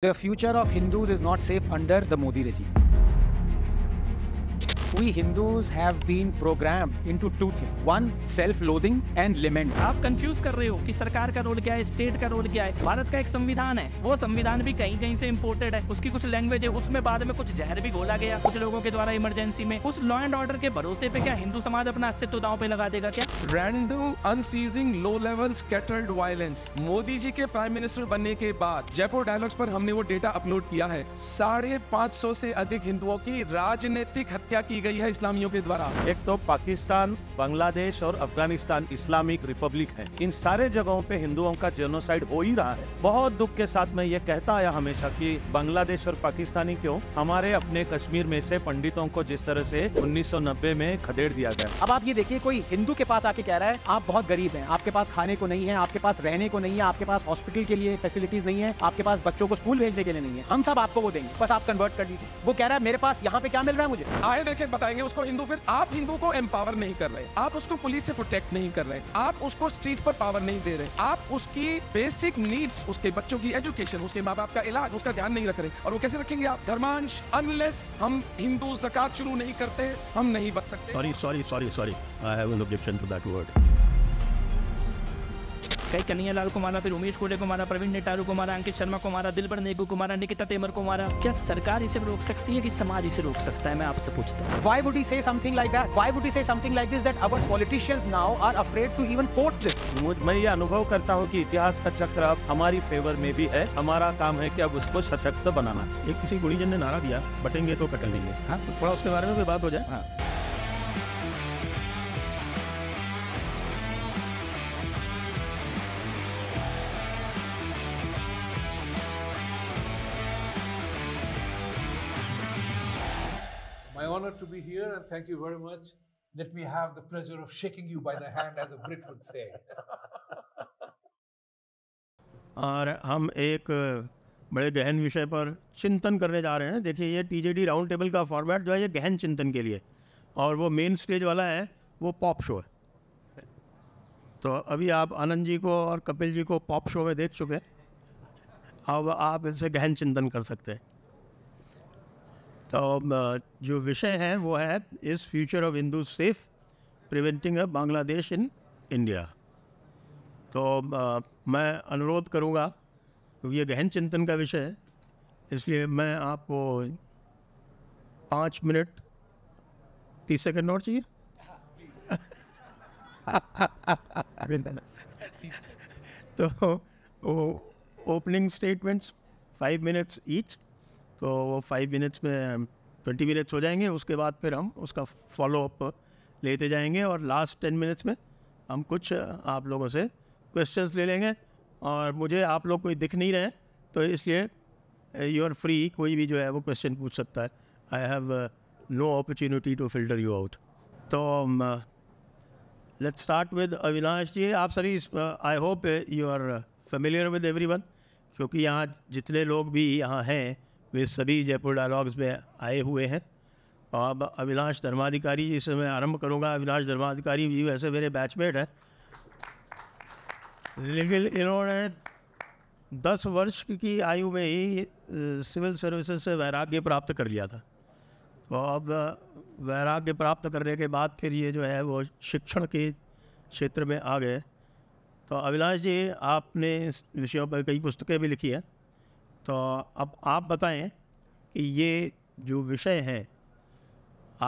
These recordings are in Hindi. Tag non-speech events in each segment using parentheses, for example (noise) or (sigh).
The future of Hindus is not safe under the Modi regime. We Hindus have been programmed into two things. One, self-loathing and lament. आप कंफ्यूज कर रहे हो कि सरकार का रोल क्या है स्टेट का रोल क्या है भारत का एक संविधान है वो संविधान भी कहीं कहीं से इम्पोर्टेड है उसकी कुछ लैंग्वेज है उसमें बाद में कुछ जहर भी घोला गया कुछ लोगों के द्वारा इमरजेंसी में उस लॉ एंड ऑर्डर के भरोसे पे क्या हिंदू समाज अपना अस्तित्व दांव पे लगा देगा क्या Random, unceasing, लो level scattered violence. Modi ji के प्राइम मिनिस्टर बनने के बाद जयपुर डायलॉग्स पर हमने वो डेटा अपलोड किया है साढ़े पाँच सौ ऐसी अधिक हिंदुओं की राजनीतिक हत्या की की गई है इस्लामियों के द्वारा एक तो पाकिस्तान बांग्लादेश और अफगानिस्तान इस्लामिक रिपब्लिक है इन सारे जगहों पे हिंदुओं का जेनोसाइड हो ही रहा है बहुत दुख के साथ मैं ये कहता आया हमेशा कि बांग्लादेश और पाकिस्तानी क्यों हमारे अपने कश्मीर में से पंडितों को जिस तरह से 1990 में खदेड़ दिया गया अब आप ये देखिए कोई हिंदू के पास आके कह रहा है आप बहुत गरीब है आपके पास खाने को नहीं है आपके पास रहने को नहीं है आपके पास हॉस्पिटल के लिए फैसिलिटीज नहीं है आपके पास बच्चों को स्कूल भेजने के लिए नहीं है हम सब आपको वो देंगे बस आप कन्वर्ट कर लीजिए वो कह रहा है मेरे पास यहाँ पे क्या मिल रहा है मुझे आए देखे बताएंगे उसको हिंदू फिर आप हिंदू को एम्पावर नहीं कर रहे आप उसको पुलिस से प्रोटेक्ट नहीं कर रहे आप उसको स्ट्रीट पर पावर नहीं दे रहे आप उसकी बेसिक नीड्स उसके बच्चों की एजुकेशन उसके माँ बाप का इलाज उसका ध्यान नहीं रख रहे और वो कैसे रखेंगे आप धर्मांश अनलेस हम हिंदू जकत शुरू नहीं करते हम नहीं बच सकते sorry sorry sorry sorry I have an objection to that word कई कन्हैया लाल को मारा फिर उमेश कोडे को मारा प्रवीण नेटारू को मारा अंकित शर्मा को मारा दिलबर नेगू को मारा निकिता तेमर को मारा क्या सरकार इसे रोक सकती है कि समाज इसे रोक सकता है मैं आपसे पूछता हूँ Y would he say something like that why would he say something like this that our politicians now are afraid to even port this मैं ये अनुभव करता हूँ की इतिहास का चक्र अब हमारी फेवर में भी है हमारा काम है की अब उसको सशक्त बनाना एक किसी गुड़ीजन ने नारा दिया बटेंगे तो कटेंगे हाँ, तो थोड़ा उसके बारे में भी बात हो जाए हाँ honor to be here and thank you very much. Let me have the pleasure of shaking you by the hand, as a Brit would say. (laughs) और हम एक uh, बड़े गहन विषय पर चिंतन करने जा रहे हैं देखिए ये T J D round table का फॉर्मेट जो है ये गहन चिंतन के लिए और वो मेन स्टेज वाला है वो पॉप शो है तो अभी आप आनंद जी को और कपिल जी को पॉप शो में देख चुके हैं अब आप इनसे गहन चिंतन कर सकते हैं तो जो विषय है वो है इस future of Hindu safe preventing a Bangladesh in India तो मैं अनुरोध करूँगा क्योंकि ये गहन चिंतन का विषय है इसलिए मैं आपको पाँच मिनट तीस सेकंड और चाहिए (laughs) तो opening statements five minutes each तो वो फाइव मिनट्स में ट्वेंटी मिनट्स हो जाएंगे उसके बाद फिर हम उसका फॉलोअप लेते जाएंगे और लास्ट टेन मिनट्स में हम कुछ आप लोगों से क्वेश्चंस ले लेंगे और मुझे आप लोग कोई दिख नहीं रहे तो इसलिए यू आर फ्री कोई भी जो है वो क्वेश्चन पूछ सकता है I have no opportunity to filter you out तो let's start with Avinash ji आप सभी I hope you are familiar with everyone क्योंकि यहाँ जितने लोग भी यहाँ हैं वे सभी जयपुर डायलॉग्स में आए हुए हैं और अब अविनाश धर्माधिकारी जी से मैं आरंभ करूँगा अविनाश धर्माधिकारी जी वैसे मेरे बैचमेट हैं लेकिन इन्होंने दस वर्ष की आयु में ही सिविल सर्विसेज से वैराग्य प्राप्त कर लिया था और तो अब वैराग्य प्राप्त करने के बाद फिर ये जो है वो शिक्षण के क्षेत्र में आ गए तो अविनाश जी आपने इस विषयों पर कई पुस्तकें भी लिखी हैं तो अब आप बताएं कि ये जो विषय है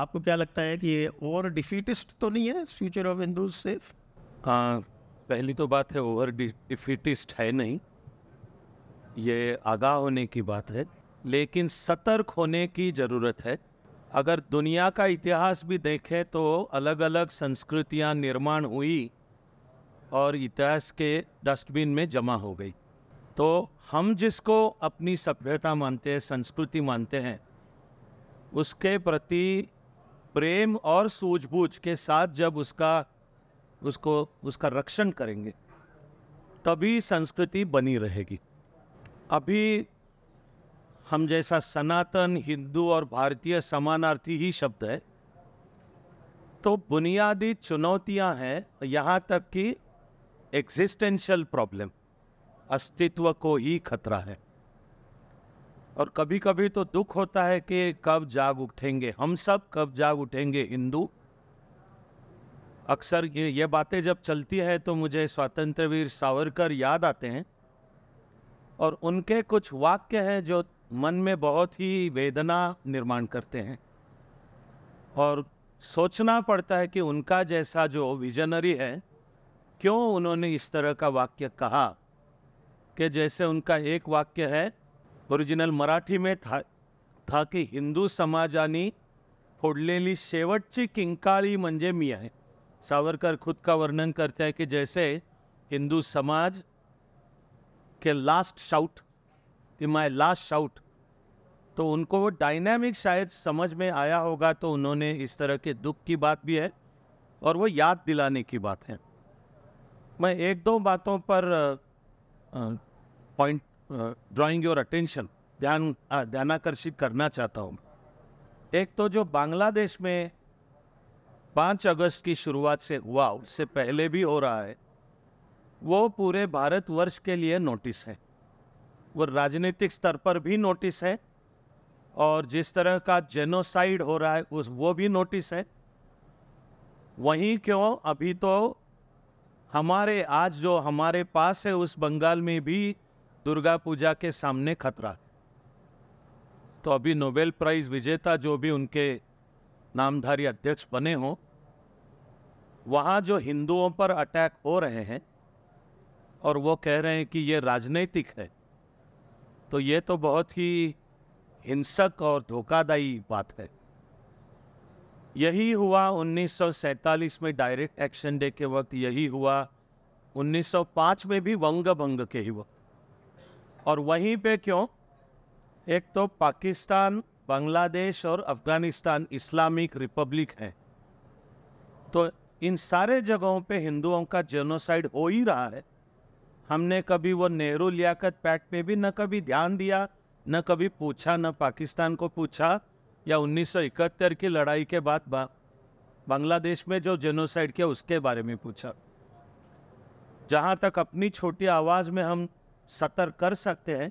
आपको क्या लगता है कि ये ओवर डिफीटिस्ट तो नहीं है फ्यूचर ऑफ हिंदू सिर्फ हाँ पहली तो बात है ओवर डिफीटिस्ट है नहीं ये आगाह होने की बात है लेकिन सतर्क होने की ज़रूरत है अगर दुनिया का इतिहास भी देखें तो अलग अलग संस्कृतियां निर्माण हुई और इतिहास के डस्टबिन में जमा हो गई तो हम जिसको अपनी सभ्यता मानते हैं संस्कृति मानते हैं उसके प्रति प्रेम और सूझबूझ के साथ जब उसका उसको उसका रक्षण करेंगे तभी संस्कृति बनी रहेगी अभी हम जैसा सनातन हिंदू और भारतीय समानार्थी ही शब्द है तो बुनियादी चुनौतियां हैं यहाँ तक कि एग्जिस्टेंशियल प्रॉब्लम अस्तित्व को ही खतरा है और कभी कभी तो दुख होता है कि कब जाग उठेंगे हम सब कब जाग उठेंगे हिंदू अक्सर ये ये बातें जब चलती है तो मुझे स्वतंत्र वीर सावरकर याद आते हैं और उनके कुछ वाक्य हैं जो मन में बहुत ही वेदना निर्माण करते हैं और सोचना पड़ता है कि उनका जैसा जो विजनरी है क्यों उन्होंने इस तरह का वाक्य कहा के जैसे उनका एक वाक्य है ओरिजिनल मराठी में था था कि हिंदू समाजाने शेवट शेवटची किंकाळी मंजे मिया है सावरकर खुद का वर्णन करते हैं कि जैसे हिंदू समाज के लास्ट शाउट कि माय लास्ट शाउट तो उनको वो डायनामिक शायद समझ में आया होगा तो उन्होंने इस तरह के दुख की बात भी है और वो याद दिलाने की बात है मैं एक दो बातों पर पॉइंट ड्राइंग योर अटेंशन ध्यान ध्यानाकर्षित करना चाहता हूँ एक तो जो बांग्लादेश में पाँच अगस्त की शुरुआत से हुआ उससे पहले भी हो रहा है वो पूरे भारतवर्ष के लिए नोटिस है वो राजनीतिक स्तर पर भी नोटिस है और जिस तरह का जेनोसाइड हो रहा है उस वो भी नोटिस है वहीं क्यों अभी तो हमारे आज जो हमारे पास है उस बंगाल में भी दुर्गा पूजा के सामने खतरा तो अभी नोबेल प्राइज विजेता जो भी उनके नामधारी अध्यक्ष बने हों वहाँ जो हिंदुओं पर अटैक हो रहे हैं और वो कह रहे हैं कि ये राजनीतिक है तो ये तो बहुत ही हिंसक और धोखादायी बात है यही हुआ 1947 में डायरेक्ट एक्शन डे के वक्त यही हुआ 1905 में भी वंग भंग के ही वक्त और वहीं पे क्यों एक तो पाकिस्तान बांग्लादेश और अफ़गानिस्तान इस्लामिक रिपब्लिक है तो इन सारे जगहों पे हिंदुओं का जेनोसाइड हो ही रहा है हमने कभी वो नेहरू लियाकत पैट पे भी न कभी ध्यान दिया न कभी पूछा न पाकिस्तान को पूछा या 1971 की लड़ाई के बाद बांग्लादेश में जो जेनोसाइड किया उसके बारे में पूछा जहाँ तक अपनी छोटी आवाज़ में हम सतर्क कर सकते हैं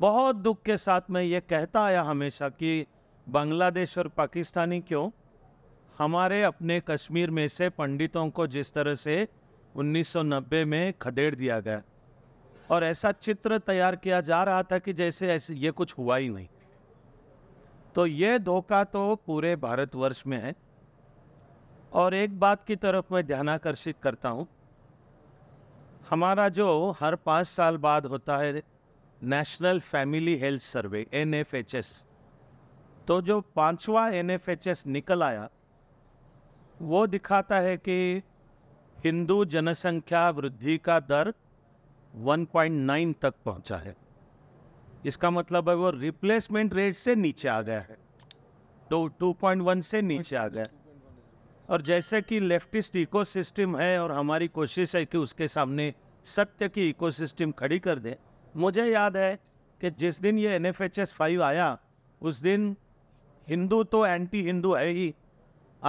बहुत दुख के साथ मैं ये कहता आया हमेशा कि बांग्लादेश और पाकिस्तानी क्यों हमारे अपने कश्मीर में से पंडितों को जिस तरह से 1990 में खदेड़ दिया गया और ऐसा चित्र तैयार किया जा रहा था कि जैसे ऐसे ये कुछ हुआ ही नहीं तो ये धोखा तो पूरे भारतवर्ष में है और एक बात की तरफ मैं ध्यानाकर्षित करता हूँ हमारा जो हर पाँच साल बाद होता है national family health survey N तो जो पांचवा एन निकल आया वो दिखाता है कि हिंदू जनसंख्या वृद्धि का दर 1.9 तक पहुंचा है इसका मतलब है वो रिप्लेसमेंट रेट से नीचे आ गया है तो 2.1 से नीचे आ गया और जैसे कि लेफ्टिस्ट इकोसिस्टम है और हमारी कोशिश है कि उसके सामने सत्य की इकोसिस्टम खड़ी कर दें मुझे याद है कि जिस दिन ये N F H S five आया उस दिन हिंदू तो एंटी हिंदू है ही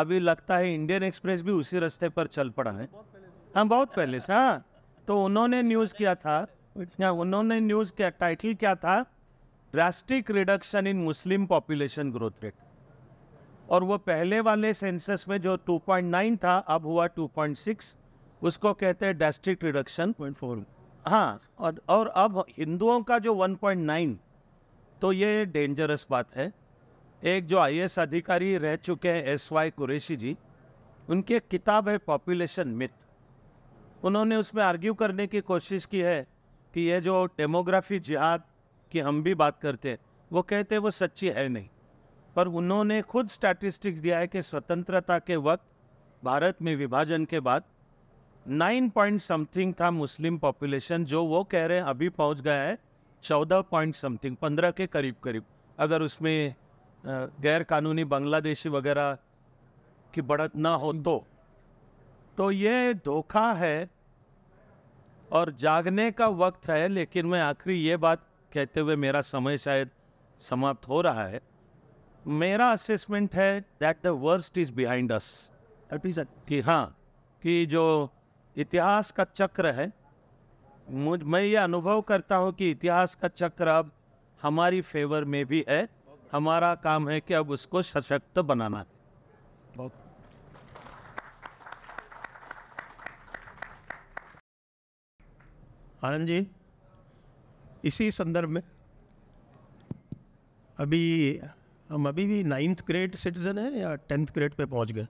अभी लगता है इंडियन एक्सप्रेस भी उसी रास्ते पर चल पड़ा है हाँ बहुत पहले से हाँ तो उन्होंने न्यूज़ किया था या उन्होंने न्यूज़ किया टाइटल क्या था drastic reduction in Muslim population growth rate और वो पहले वाले सेंसस में जो 2.9 था अब हुआ 2.6 उसको कहते हैं डेस्ट्रिक्ट रिडक्शन पॉइंट फोर हाँ और और अब हिंदुओं का जो 1.9 तो ये डेंजरस बात है एक जो आई अधिकारी रह चुके हैं एस वाई कुरेशी जी उनकी एक किताब है पॉपुलेशन मिथ उन्होंने उसमें आर्ग्यू करने की कोशिश की है कि ये जो डेमोग्राफी जिहाद की हम भी बात करते हैं वो कहते हैं वो सच्ची है नहीं पर उन्होंने खुद स्टैटिस्टिक्स दिया है कि स्वतंत्रता के वक्त भारत में विभाजन के बाद नाइन पॉइंट समथिंग था मुस्लिम पॉपुलेशन जो वो कह रहे हैं अभी पहुंच गया है चौदह पॉइंट समथिंग पंद्रह के करीब करीब अगर उसमें गैर कानूनी बांग्लादेशी वगैरह की बढ़त ना हो दो तो।, तो ये धोखा है और जागने का वक्त है लेकिन मैं आखिरी ये बात कहते हुए मेरा समय शायद समाप्त हो रहा है मेरा असेसमेंट है that the worst is behind us that is कि हाँ कि जो इतिहास का चक्र है मुझ मैं ये अनुभव करता हूँ कि इतिहास का चक्र अब हमारी फेवर में भी है हमारा काम है कि अब उसको सशक्त बनाना है आनंद जी इसी संदर्भ में अभी हम अभी भी नाइन्थ ग्रेड सिटीजन है या टेंथ ग्रेड पे पहुंच गए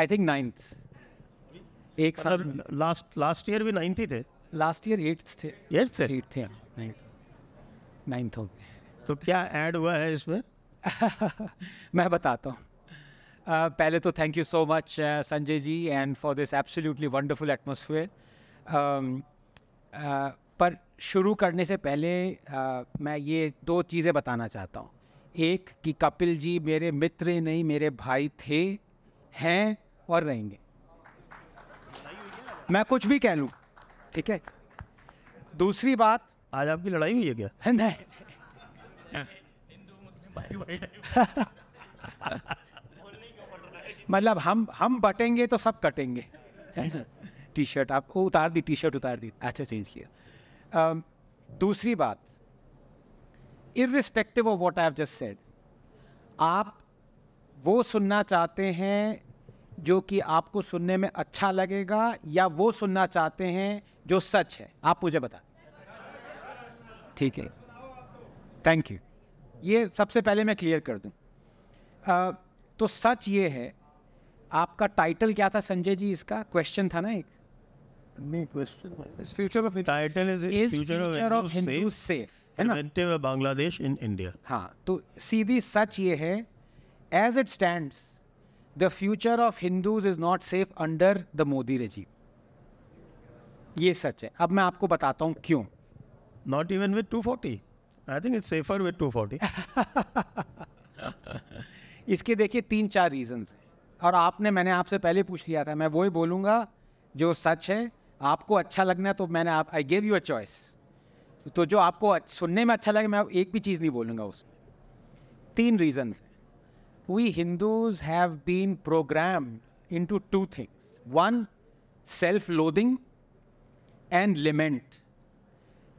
आई थिंक नाइन्थ एक साल लास्ट लास्ट ईयर भी नाइन्थ ही थे लास्ट ईयर एट्थ थे एट्थ थे एट्थ थे नाइन्थ हाँ, नाइन्थ हो गए तो क्या ऐड हुआ है इसमें (laughs) मैं बताता हूँ uh, पहले तो thank you so much Sanjay ji and for this absolutely wonderful atmosphere पर शुरू करने से पहले uh, मैं ये दो चीज़ें बताना चाहता हूँ एक कि कपिल जी मेरे मित्र नहीं मेरे भाई थे हैं और रहेंगे मैं कुछ भी कह लूँ ठीक है दूसरी बात आज आपकी लड़ाई हुई है क्या (laughs) नहीं (laughs) मतलब हम हम बटेंगे तो सब कटेंगे (laughs) टी शर्ट आपको उतार दी टी शर्ट उतार दी अच्छा चेंज किया दूसरी बात irrespective of what I have just said आप वो सुनना चाहते हैं जो कि आपको सुनने में अच्छा लगेगा या वो सुनना चाहते हैं जो सच है आप मुझे बता ठीक है थैंक यू ये सबसे पहले मैं क्लियर कर दूं uh, तो सच ये है आपका टाइटल क्या था संजय जी इसका क्वेश्चन था ना एक नहीं question future of title is future of Hindu safe है बांग्लादेश इन इंडिया हाँ तो सीधी सच ये है as it stand the future of Hindus is not safe under the Modi regime ये सच है अब मैं आपको बताता हूँ क्यों not even with two forty I think it's safer with two forty इसके देखिए तीन चार रीजन्स हैं और आपने मैंने आपसे पहले पूछ लिया था मैं वही बोलूँगा जो सच है आपको अच्छा लगना है तो मैंने आप I gave you a choice तो जो आपको सुनने में अच्छा लगे मैं एक भी चीज़ नहीं बोलूँगा उसमें तीन reason we Hindus have been program into two things one self loathing and lament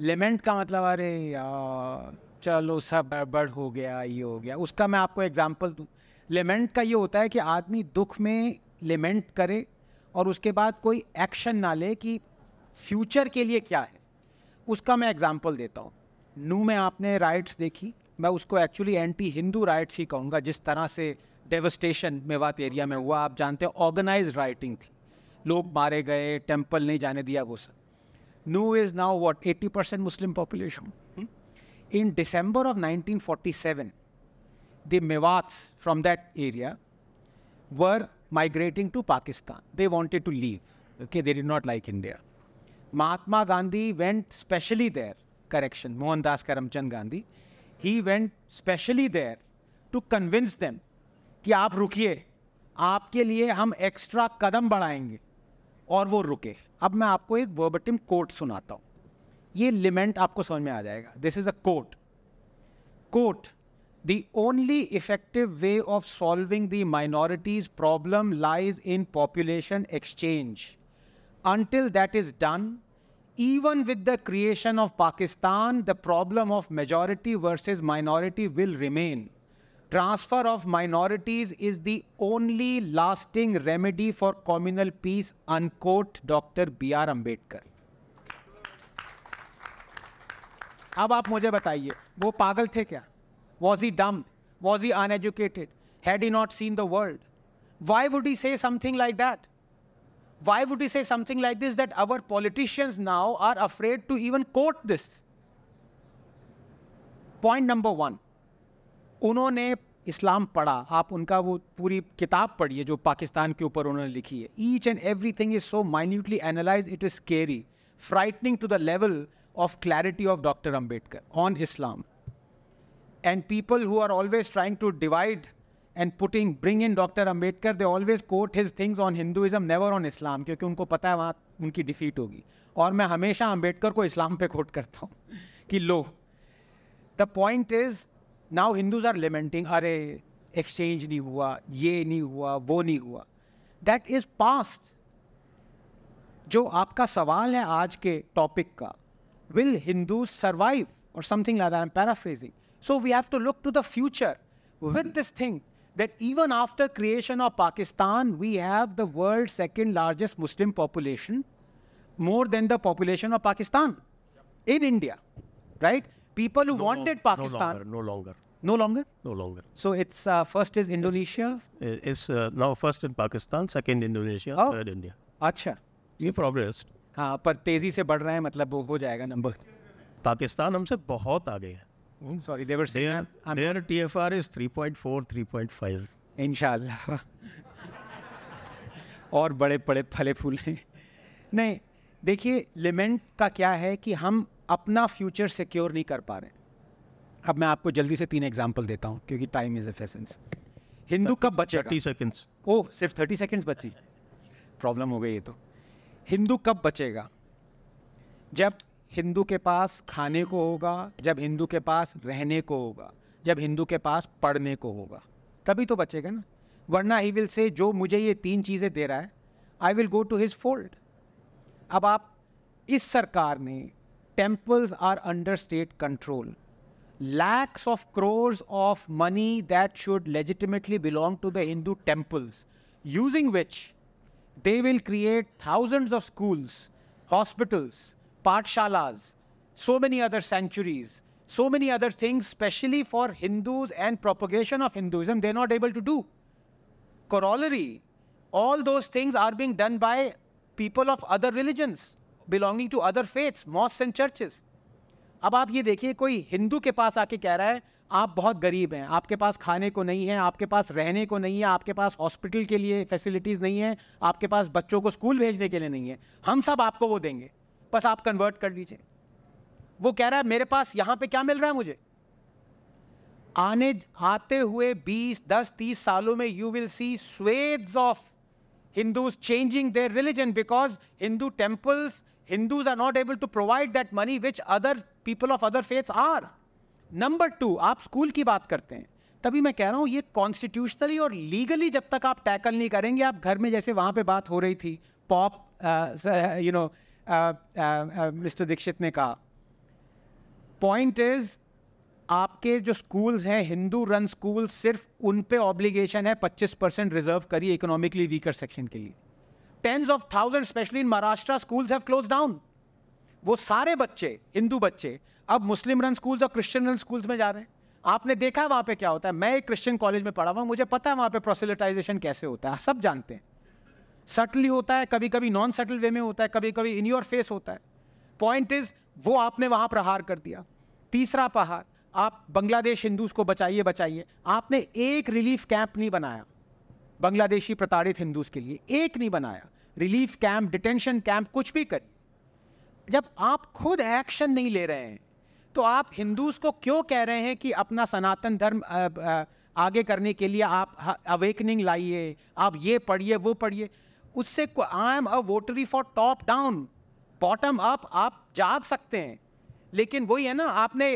lament का मतलब अरे यार चलो सब गड़बड़ हो गया ये हो गया उसका मैं आपको एग्जाम्पल दूँ लिमेंट का ये होता है कि आदमी दुख में लिमेंट करे और उसके बाद कोई एक्शन ना ले कि फ्यूचर के लिए क्या है उसका मैं एग्जाम्पल देता हूँ नू में आपने राइट्स देखी मैं उसको एक्चुअली एंटी हिंदू राइट्स ही कहूँगा जिस तरह से डेवस्टेशन मेवात एरिया में हुआ आप जानते हैं ऑर्गेनाइज राइटिंग थी लोग मारे गए टेम्पल नहीं जाने दिया वो सब Nuh is now what eighty percent Muslim population in December of nineteen forty seven the Mewat from that area were migrating to Pakistan they wanted to leave okay they did not like India Mahatma Gandhi went specially there, correction, Mohandas Karamchand Gandhi, he went specially there to convince them कि आप रुकिए आपके लिए हम एक्स्ट्रा कदम बढ़ाएंगे और वो रुके अब मैं आपको एक वर्बटिम कोट सुनाता हूँ ये लिमेंट आपको समझ में आ जाएगा this is a quote quote The only effective way of solving the minorities' problem lies in population exchange. Until that is done, even with the creation of Pakistan, the problem of majority versus minority will remain. Transfer of minorities is the only lasting remedy for communal peace, unquote Dr. B.R. Ambedkar. Now, you tell me, वो पागल थे Was he dumb? Was he uneducated? Had he not seen the world, why would he say something like that? Why would he say something like this that our politicians now are afraid to even quote this? Point number one. उन्होंने इस्लाम पढ़ा आप उनका वो पूरी किताब पढ़िए जो पाकिस्तान के ऊपर उन्होंने लिखी है each and every thing is so minutely analyse it frightening to the level of clarity of Dr. Ambedkar on Islam. And people who are always trying to divide and putting bring in doctor Ambedkar they always quote his things on Hinduism never on Islam क्योंकि उनको पता है वहाँ उनकी डिफीट होगी और मैं हमेशा अम्बेडकर को इस्लाम पे कोट करता हूँ (laughs) कि लो the point is now Hindus are lamenting अरे एक्सचेंज नहीं हुआ ये नहीं हुआ वो नहीं हुआ दैट इज़ पास्ट जो आपका सवाल है आज के टॉपिक का विल हिंदू सर्वाइव और something like that I am paraphrasing so we have to look to the future with this thing that even after creation of Pakistan, we have the world's second largest Muslim population, more than the population of Pakistan in India, right? People who no wanted long, Pakistan. No longer, no longer. No longer? No longer. So it's uh, first is Indonesia? Is uh, now first in Pakistan, second Indonesia, oh. third India. अच्छा We progressed. हाँ पर तेजी से बढ़ रहा है मतलब वो हो जाएगा नंबर पाकिस्तान हमसे बहुत आगे है Hmm? Sorry, they were saying their, their TFR is 3.4, 3.5. Inshallah. और बड़े बड़े फले फूल हैं नहीं देखिए लिमेंट का क्या है कि हम अपना फ्यूचर सिक्योर नहीं कर पा रहे अब मैं आपको जल्दी से तीन एग्जांपल देता हूं क्योंकि टाइम इज़ एफेसेंस हिंदू कब बचेगा थर्टी सेकेंड्स ओ सिर्फ थर्टी सेकेंड्स बची प्रॉब्लम हो गई ये तो हिंदू कब बचेगा जब हिंदू के पास खाने को होगा जब हिंदू के पास रहने को होगा जब हिंदू के पास पढ़ने को होगा तभी तो बचेगा ना वरना ही विल से जो मुझे ये तीन चीज़ें दे रहा है I will go to his fold अब आप इस सरकार ने temples are under state control lakhs of crores of money that should legitimately belong to the Hindu temples using which they will create thousands of schools hospitals pathshalas so many other centuries so many other things specially for Hindus and propagation of Hinduism they not able to do corollary all those things are being done by people of other religions belonging to other faiths mosques and churches अब आप ये देखिए कोई हिंदू के पास आके कह रहा है आप बहुत गरीब हैं आपके पास खाने को नहीं है आपके पास रहने को नहीं है आपके पास हॉस्पिटल के लिए फैसिलिटीज़ नहीं है आपके पास बच्चों को स्कूल भेजने के लिए नहीं है हम सब आपको वो देंगे बस आप कन्वर्ट कर लीजिए वो कह रहा है मेरे पास यहां पे क्या मिल रहा है मुझे आने आते हुए 20, 10, 30 सालों में you will see swathes of Hindus changing their religion because Hindu temples Hindus are not able to provide that money which other people of other faith are number two आप स्कूल की बात करते हैं तभी मैं कह रहा हूं ये कॉन्स्टिट्यूशनली और लीगली जब तक आप टैकल नहीं करेंगे आप घर में जैसे वहां पे बात हो रही थी pop you know mister Dikshit ने कहा पॉइंट इज आपके जो स्कूल्स हैं हिंदू रन स्कूल सिर्फ उन पे ऑब्लिगेशन है 25 परसेंट रिजर्व करिए इकोनॉमिकली वीकर सेक्शन के लिए tens of thousand specially in Maharashtra schools have close down वो सारे बच्चे हिंदू बच्चे अब मुस्लिम रन स्कूल्स और क्रिश्चियन रन स्कूल्स में जा रहे हैं आपने देखा वहाँ पे क्या होता है मैं एक क्रिश्चियन कॉलेज में पढ़ा हुआ मुझे पता है वहाँ पे प्रोसिलिटाइजेशन कैसे होता है सब जानते हैं सटली होता है कभी कभी नॉन सटल वे में होता है कभी कभी इन योर फेस होता है पॉइंट इज वो आपने वहाँ प्रहार कर दिया तीसरा पहाड़ आप बांग्लादेश हिंदूज को बचाइए बचाइए आपने एक रिलीफ कैंप नहीं बनाया बांग्लादेशी प्रताड़ित हिंदूज के लिए एक नहीं बनाया रिलीफ कैंप डिटेंशन कैंप कुछ भी करिए जब आप खुद एक्शन नहीं ले रहे हैं तो आप हिंदूज को क्यों कह रहे हैं कि अपना सनातन धर्म आगे करने के लिए आप अवेकनिंग लाइए आप ये पढ़िए वो पढ़िए उससे I am a votary for top down bottom up आप जाग सकते हैं लेकिन वही है ना आपने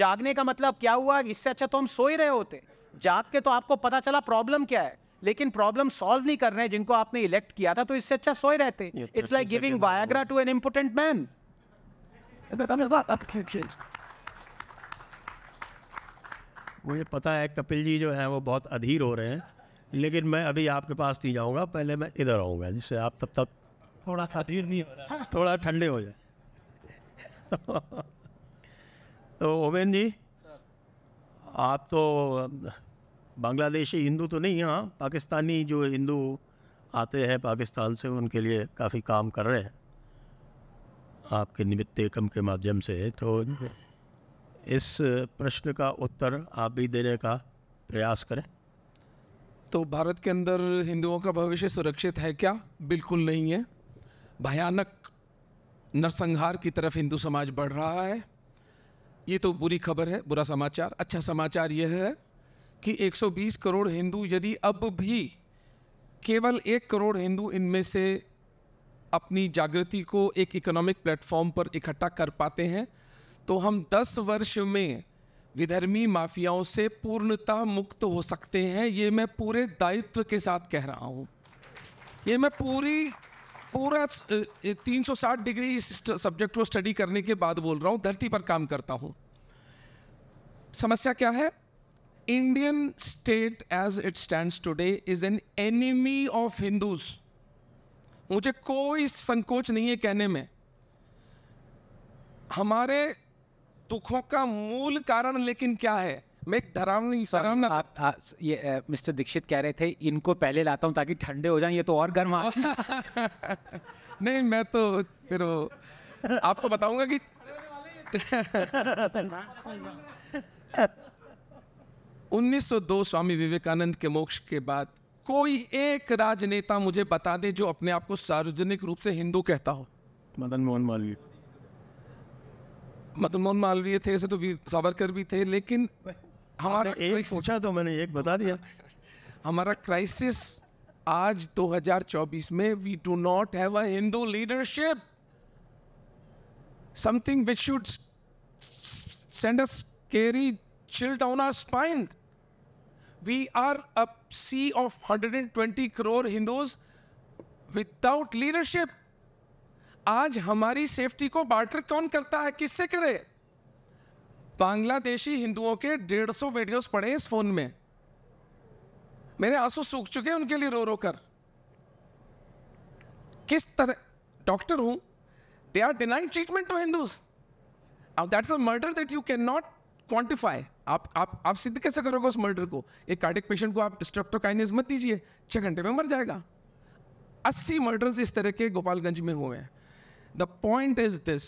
जागने का मतलब क्या हुआ इससे अच्छा तो हम सो ही रहे होते जाग के तो आपको पता चला प्रॉब्लम क्या है लेकिन प्रॉब्लम सॉल्व नहीं कर रहे हैं जिनको आपने इलेक्ट किया था तो इससे अच्छा सोए रहते it's like giving Viagra to an important man मुझे पता है कपिल जी जो है वो बहुत अधीर हो रहे हैं लेकिन मैं अभी आपके पास नहीं जाऊँगा पहले मैं इधर आऊँगा जिससे आप तब तक थोड़ा सा नहीं हो रहा हाँ, थोड़ा ठंडे हो जाए (laughs) तो ओवेन जी आप तो बांग्लादेशी हिंदू तो नहीं हैं हाँ, पाकिस्तानी जो हिंदू आते हैं पाकिस्तान से उनके लिए काफ़ी काम कर रहे हैं आपके निमित्त एकम के माध्यम से तो इस प्रश्न का उत्तर आप भी देने का प्रयास करें तो भारत के अंदर हिंदुओं का भविष्य सुरक्षित है क्या बिल्कुल नहीं है भयानक नरसंहार की तरफ हिंदू समाज बढ़ रहा है ये तो बुरी खबर है बुरा समाचार अच्छा समाचार यह है कि 120 करोड़ हिंदू यदि अब भी केवल एक करोड़ हिंदू इनमें से अपनी जागृति को एक इकोनॉमिक प्लेटफॉर्म पर इकट्ठा कर पाते हैं तो हम 10 वर्ष में विधर्मी माफियाओं से पूर्णता मुक्त हो सकते हैं ये मैं पूरे दायित्व के साथ कह रहा हूँ ये मैं पूरी पूरा 360 डिग्री इस सब्जेक्ट को स्टडी करने के बाद बोल रहा हूँ धरती पर काम करता हूँ समस्या क्या है Indian state as it stand today is an enemy of Hindus मुझे कोई संकोच नहीं है कहने में हमारे दुखों का मूल कारण लेकिन क्या है मैं डरावनी डरावना आप, आ, ये मिस्टर दीक्षित कह रहे थे इनको पहले लाता हूँ ताकि ठंडे हो जाएं ये तो और गर्म आ (laughs) नहीं मैं तो फिर आपको बताऊंगा कि उन्नीस सौ दो स्वामी विवेकानंद के मोक्ष के बाद कोई एक राजनेता मुझे बता दे जो अपने आप को सार्वजनिक रूप से हिंदू कहता हो मदन मोहन मालवीय मदमोहन मालवीय थे ऐसे तो वीर सावरकर भी थे लेकिन हमारा एक पूछा तो मैंने एक बता दिया हमारा क्राइसिस आज 2024 में we do not have a Hindu leadership something which should send us carry chill down our spine we are a sea of 120 crore Hindus without leadership आज हमारी सेफ्टी को बार्टर कौन करता है किससे करे बांग्लादेशी हिंदुओं के डेढ़ सौ वीडियोस पड़े इस फोन में मेरे आंसू सूख चुके हैं उनके लिए रो रो कर किस तरह डॉक्टर हूं they are denying treatment to Hindus that's a murder that you can not quantify आप आप आप सिद्ध कैसे करोगे उस मर्डर को एक कार्डिक पेशेंट को आप स्ट्रेप्टोकाइनेज तो मत दीजिए छह घंटे में मर जाएगा अस्सी मर्डर्स इस तरह के गोपालगंज में हुए हैं the point is this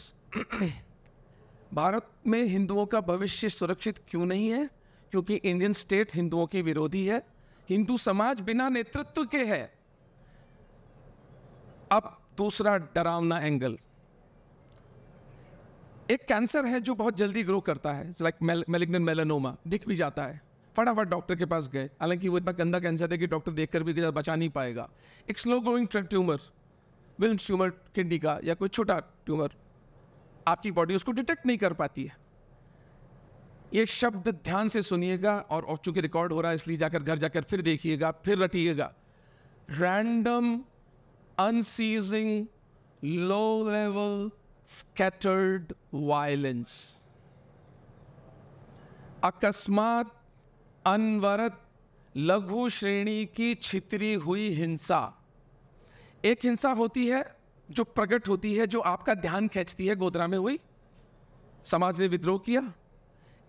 Bharat में हिंदुओं का भविष्य सुरक्षित क्यों नहीं है क्योंकि इंडियन स्टेट हिंदुओं के विरोधी है हिंदू समाज बिना नेतृत्व के है अब दूसरा डरावना एंगल एक कैंसर है जो बहुत जल्दी ग्रो करता है लाइक मेलिग्नेंट मेलानोमा दिख भी जाता है फटाफट डॉक्टर के पास गए हालांकि वो इतना गंदा कैंसर है कि डॉक्टर देखकर भी बचा नहीं पाएगा एक slow growing tumour Wilms tumour kidney का या कोई छोटा ट्यूमर आपकी बॉडी उसको डिटेक्ट नहीं कर पाती है ये शब्द ध्यान से सुनिएगा और, चूंकि रिकॉर्ड हो रहा है इसलिए जाकर घर जाकर फिर देखिएगा फिर रटिएगा random unceasing low level scattered violence अकस्मात अनवरत लघु श्रेणी की छितरी हुई हिंसा एक हिंसा होती है जो प्रकट होती है जो आपका ध्यान खींचती है गोदरा में हुई समाज ने विद्रोह किया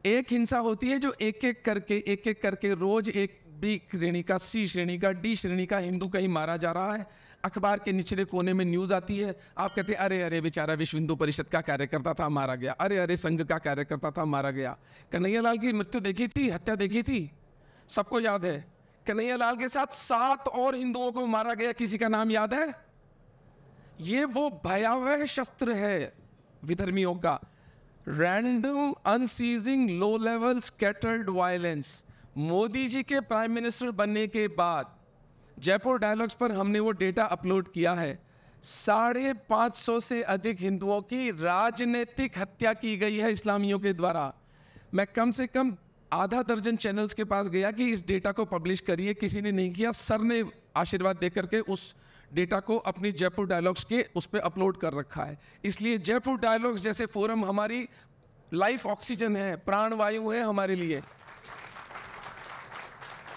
एक हिंसा होती है जो एक एक करके एक एक करके रोज एक बी श्रेणी का सी श्रेणी का डी श्रेणी का हिंदू कहीं मारा जा रहा है अखबार के निचले कोने में न्यूज़ आती है आप कहते हैं अरे अरे बेचारा विश्व हिंदू परिषद का कार्यकर्ता था मारा गया अरे अरे संघ का कार्यकर्ता था मारा गया कन्हैया लाल की मृत्यु देखी थी हत्या देखी थी सबको याद है कन्हैया लाल के साथ सात और हिंदुओं को मारा गया किसी का नाम याद है ये वो भयावह शस्त्र है विधर्मियों का random unceasing low level scattered violence Modi ji के प्राइम मिनिस्टर बनने के बाद जयपुर डायलॉग्स पर हमने वो डेटा अपलोड किया है साढ़े पाँच सौ से अधिक हिंदुओं की राजनीतिक हत्या की गई है इस्लामियों के द्वारा मैं कम से कम आधा दर्जन चैनल्स के पास गया कि इस डेटा को पब्लिश करिए किसी ने नहीं किया सर ने आशीर्वाद दे करके उस डेटा को अपनी जयपुर डायलॉग्स के उस पर अपलोड कर रखा है इसलिए जयपुर डायलॉग्स जैसे फोरम हमारी लाइफ ऑक्सीजन है प्राणवायु है हमारे लिए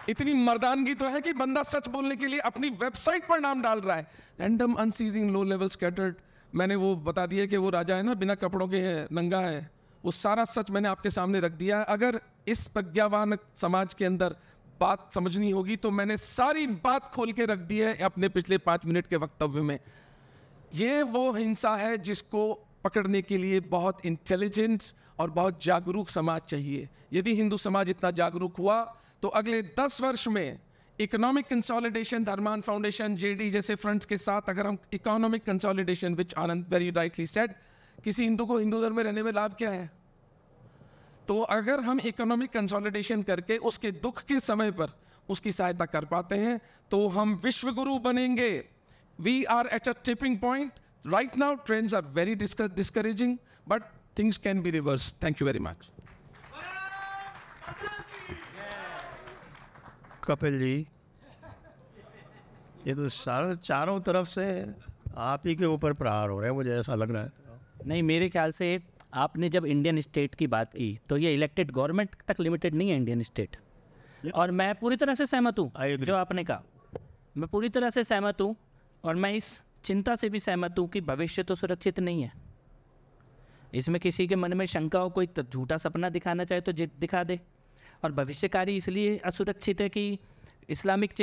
इतनी मर्दानगी तो है कि बंदा सच बोलने के लिए अपनी वेबसाइट पर नाम डाल रहा है random unceasing low level scattered मैंने वो बता दिया कि वो राजा है ना बिना कपड़ों के है नंगा है वो सारा सच मैंने आपके सामने रख दिया है अगर इस प्रज्ञावान समाज के अंदर बात समझनी होगी तो मैंने सारी बात खोल के रख दी है अपने पिछले पाँच मिनट के वक्तव्य में ये वो हिंसा है जिसको पकड़ने के लिए बहुत इंटेलिजेंट और बहुत जागरूक समाज चाहिए यदि हिंदू समाज इतना जागरूक हुआ तो अगले दस वर्ष में economic consolidation Dharman foundation JD जैसे फ्रंट्स के साथ अगर हम economic consolidation which Anand very rightly set किसी हिंदू को हिंदू धर्म में रहने में लाभ क्या है तो अगर हम इकोनॉमिक कंसोलिडेशन करके उसके दुख के समय पर उसकी सहायता कर पाते हैं तो हम विश्व गुरु बनेंगे we are at a tipping point right now trends are very discouraging but things can be reverse thank you very much Kapil ji ये तो सारे चारों तरफ से आप ही के ऊपर प्रहार हो रहे हैं मुझे ऐसा लग रहा है नहीं मेरे ख्याल से आपने जब इंडियन स्टेट की बात की तो ये इलेक्टेड गवर्नमेंट तक लिमिटेड नहीं है इंडियन स्टेट और मैं पूरी तरह से सहमत हूँ जो आपने कहा मैं पूरी तरह से सहमत हूँ और मैं इस चिंता से भी सहमत हूँ कि भविष्य तो सुरक्षित नहीं है इसमें किसी के मन में शंका हो कोई झूठा सपना दिखाना चाहे तो दिखा दे और भविष्यकारी इसलिए असुरक्षित है कि इस्लामिक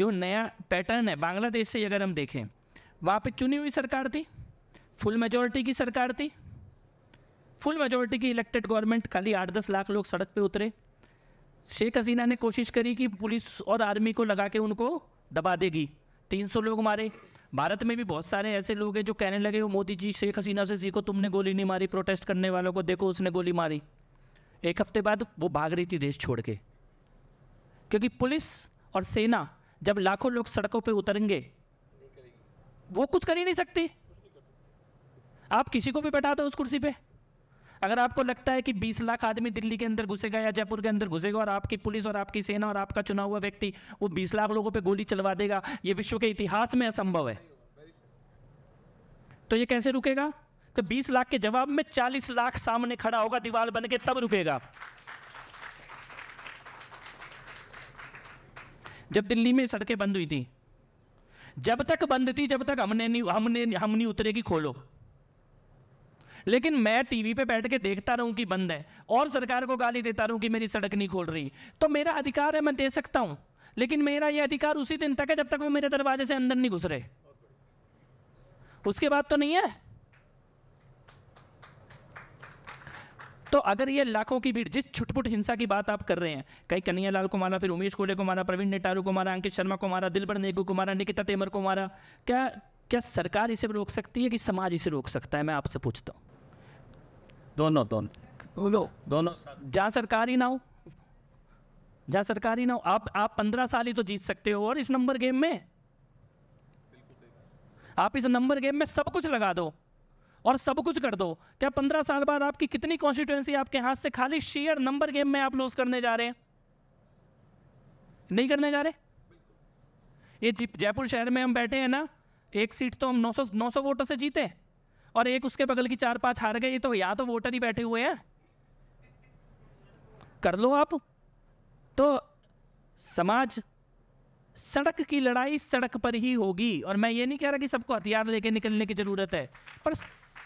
जो नया पैटर्न है बांग्लादेश से अगर हम देखें वहाँ पर चुनी हुई सरकार थी फुल मेजोरिटी की सरकार थी फुल मेजोरिटी की इलेक्टेड गवर्नमेंट खाली आठ दस लाख लोग सड़क पे उतरे शेख हसीना ने कोशिश करी कि पुलिस और आर्मी को लगा के उनको दबा देगी 300 लोग मारे भारत में भी बहुत सारे ऐसे लोग हैं जो कहने लगे वो मोदी जी शेख हसीना से सीखो तुमने गोली नहीं मारी प्रोटेस्ट करने वालों को देखो उसने गोली मारी एक हफ्ते बाद वो भाग रही थी देश छोड़ के क्योंकि पुलिस और सेना जब लाखों लोग सड़कों पर उतरेंगे वो कुछ कर ही नहीं सकती आप किसी को भी बैठा दो उस कुर्सी पे अगर आपको लगता है कि 20 लाख आदमी दिल्ली के अंदर घुसेगा या जयपुर के अंदर घुसेगा और आपकी पुलिस और आपकी सेना और आपका चुना हुआ व्यक्ति वो 20 लाख लोगों पे गोली चलवा देगा ये विश्व के इतिहास में असंभव है तो ये कैसे रुकेगा तो 20 लाख के जवाब में 40 लाख सामने खड़ा होगा दीवार बन के तब रुकेगा जब दिल्ली में सड़कें बंद हुई थी जब तक बंद थी जब तक हमने नहीं हमने हम नहीं उतरेगी खोलो लेकिन मैं टीवी पे बैठ के देखता रहूं कि बंद है और सरकार को गाली देता रहूं कि मेरी सड़क नहीं खोल रही तो मेरा अधिकार है मैं दे सकता हूं लेकिन मेरा यह अधिकार उसी दिन तक है जब तक वो मेरे दरवाजे से अंदर नहीं घुस रहे उसके बाद तो नहीं है तो अगर ये लाखों की भीड़ जिस छुटपुट हिंसा की बात आप कर रहे हैं कहीं लाल को मारा फिर उमेश कोले को मारा प्रवीण नेटारू को मारा अंकित शर्मा को मारा दिलबर नेगू को मारा निकिता तेमर को मारा क्या क्या सरकार इसे रोक सकती है कि समाज इसे रोक सकता है मैं आपसे पूछता हूँ दोनों दोनों दोनों दोनों जहाँ सरकारी ना हो जहाँ सरकारी ना हो आप आप पंद्रह साल ही तो जीत सकते हो और इस नंबर गेम में आप इस नंबर गेम में सब कुछ लगा दो और सब कुछ कर दो क्या पंद्रह साल बाद आपकी कितनी कॉन्स्टिट्यूएंसी आपके हाथ से खाली शेयर नंबर गेम में आप लूज करने जा रहे हैं नहीं करने जा रहे ये जयपुर शहर में हम बैठे हैं ना एक सीट तो हम 900 900 वोटों से जीते हैं और एक उसके बगल की चार पांच हार गए ये तो या तो वोटर ही बैठे हुए हैं कर लो आप तो समाज सड़क की लड़ाई सड़क पर ही होगी और मैं ये नहीं कह रहा कि सबको हथियार लेके निकलने की ज़रूरत है पर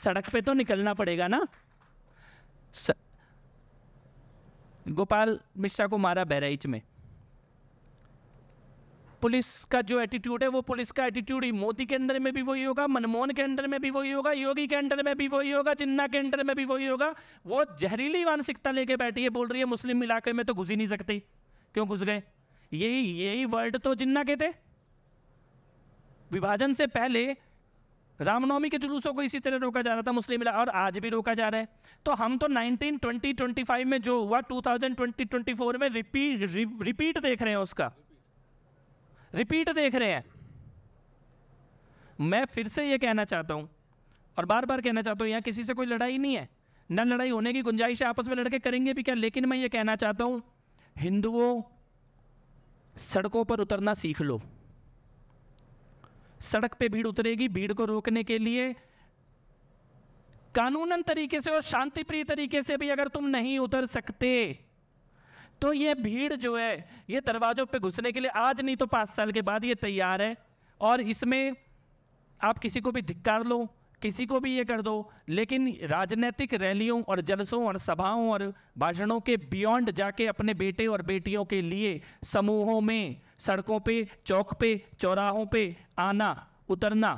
सड़क पे तो निकलना पड़ेगा ना स... गोपाल मिश्रा को मारा बहराइच में पुलिस का जो एटीट्यूड है वो पुलिस का एटीट्यूड ही मोदी के अंदर में भी वही होगा मनमोहन के अंदर में भी वही होगा योगी के अंडर में भी वही होगा जिन्ना के अंडर में भी वही होगा वो जहरीली मानसिकता लेके बैठी है बोल रही है मुस्लिम इलाके में तो घुस ही नहीं सकती क्यों घुस गए यही यही वर्ड तो जिन्ना के थे विभाजन से पहले रामनवमी के जुलूसों को इसी तरह रोका जा रहा था मुस्लिम और आज भी रोका जा रहा है तो हम तो 19 20 25 में जो हुआ 2020 24 में रिपीट रिपीट देख रहे हैं उसका रिपीट देख रहे हैं मैं फिर से ये कहना चाहता हूँ और बार बार कहना चाहता हूँ यहाँ किसी से कोई लड़ाई नहीं है न लड़ाई होने की गुंजाइश है आपस में लड़के करेंगे भी क्या लेकिन मैं ये कहना चाहता हूँ हिंदुओं सड़कों पर उतरना सीख लो सड़क पे भीड़ उतरेगी भीड़ को रोकने के लिए कानूनन तरीके से और शांतिप्रिय तरीके से भी अगर तुम नहीं उतर सकते तो ये भीड़ जो है ये दरवाज़ों पे घुसने के लिए आज नहीं तो पाँच साल के बाद ये तैयार है और इसमें आप किसी को भी धिक्कार लो किसी को भी ये कर दो लेकिन राजनीतिक रैलियों और जलसों और सभाओं और भाषणों के बियॉन्ड जाके अपने बेटे और बेटियों के लिए समूहों में सड़कों पे चौक पे चौराहों पे आना उतरना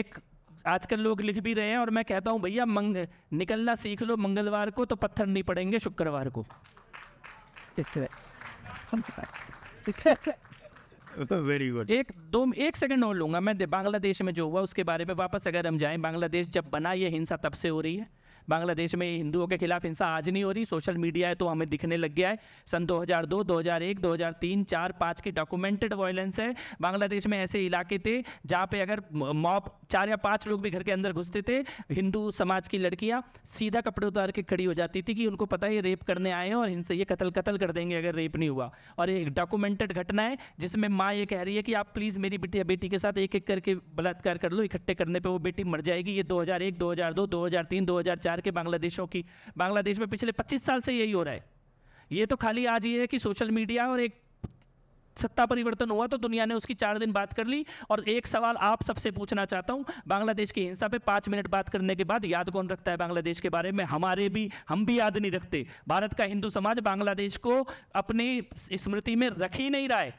एक आजकल लोग लिख भी रहे हैं और मैं कहता हूँ भैया मंग निकलना सीख लो मंगलवार को तो पत्थर नहीं पड़ेंगे शुक्रवार को वेरी गुड तो एक दो एक सेकंड और लूंगा मैं बांग्लादेश में जो हुआ उसके बारे में वापस अगर हम जाएं बांग्लादेश जब बना ये हिंसा तब से हो रही है बांग्लादेश में हिंदुओं के खिलाफ हिंसा आज नहीं हो रही सोशल मीडिया है तो हमें दिखने लग गया है सन 2002, 2001, 2003, 4, 5 की डॉक्यूमेंटेड वायलेंस है बांग्लादेश में ऐसे इलाके थे जहाँ पे अगर मॉब चार या पाँच लोग भी घर के अंदर घुसते थे हिंदू समाज की लड़कियाँ सीधा कपड़े उतार के खड़ी हो जाती थी कि उनको पता है रेप करने आए हैं और इनसे ये कतल कतल कर देंगे अगर रेप नहीं हुआ और एक डॉक्यूमेंटेड घटना है जिसमें माँ ये कह रही है कि आप प्लीज़ मेरी बेटी बेटी के साथ एक एक करके बलात्कार कर लो इकट्ठे करने पर वो बेटी मर जाएगी ये दो हज़ार एक दो हज़ार दो दो हज़ार तीन दो हज़ार चार बिहार के बांग्लादेशों की बांग्लादेश में पिछले पच्चीस साल से यही हो रहा है ये तो खाली आज ये है कि सोशल मीडिया और एक सत्ता परिवर्तन हुआ तो दुनिया ने उसकी चार दिन बात कर ली और एक सवाल आप सबसे पूछना चाहता हूं बांग्लादेश की हिंसा पे पांच मिनट बात करने के बाद याद कौन रखता है बांग्लादेश के बारे में हमारे भी हम भी याद नहीं रखते भारत का हिंदू समाज बांग्लादेश को अपनी स्मृति में रख ही नहीं रहा है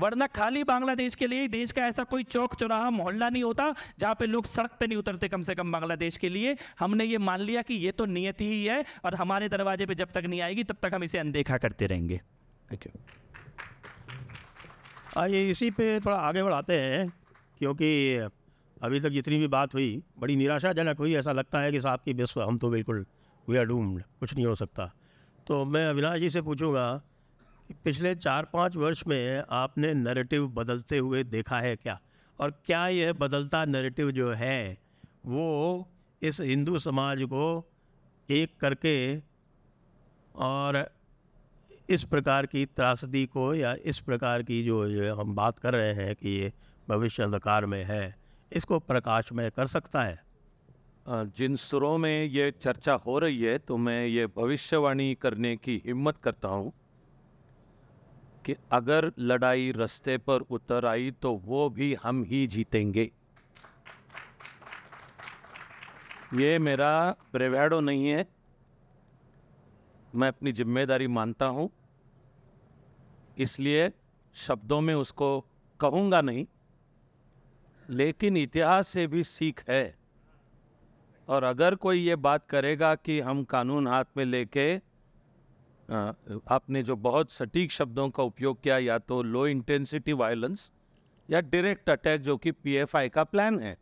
वरना खाली बांग्लादेश के लिए देश का ऐसा कोई चौक चौराहा मोहल्ला नहीं होता जहाँ पे लोग सड़क पे नहीं उतरते कम से कम बांग्लादेश के लिए हमने ये मान लिया कि ये तो नियत ही है और हमारे दरवाजे पे जब तक नहीं आएगी तब तक हम इसे अनदेखा करते रहेंगे थैंक यू आइए इसी पे थोड़ा आगे बढ़ाते हैं क्योंकि अभी तक जितनी भी बात हुई बड़ी निराशाजनक हुई ऐसा लगता है कि साहब की विश्व हम तो बिल्कुल वी आर डूम्ड कुछ नहीं हो सकता तो मैं अविनाश जी से पूछूंगा पिछले चार पाँच वर्ष में आपने नरेटिव बदलते हुए देखा है क्या और क्या यह बदलता नरेटिव जो है वो इस हिंदू समाज को एक करके और इस प्रकार की त्रासदी को या इस प्रकार की जो, ये हम बात कर रहे हैं कि ये भविष्य अंधकार में है इसको प्रकाश में कर सकता है जिन सुरों में ये चर्चा हो रही है तो मैं ये भविष्यवाणी करने की हिम्मत करता हूँ कि अगर लड़ाई रस्ते पर उतर आई तो वो भी हम ही जीतेंगे ये मेरा प्रेवैडो नहीं है मैं अपनी जिम्मेदारी मानता हूँ इसलिए शब्दों में उसको कहूँगा नहीं लेकिन इतिहास से भी सीख है और अगर कोई ये बात करेगा कि हम कानून हाथ में लेके आपने जो बहुत सटीक शब्दों का उपयोग किया या तो लो इंटेंसिटी वायलेंस या डायरेक्ट अटैक जो कि पीएफआई का प्लान है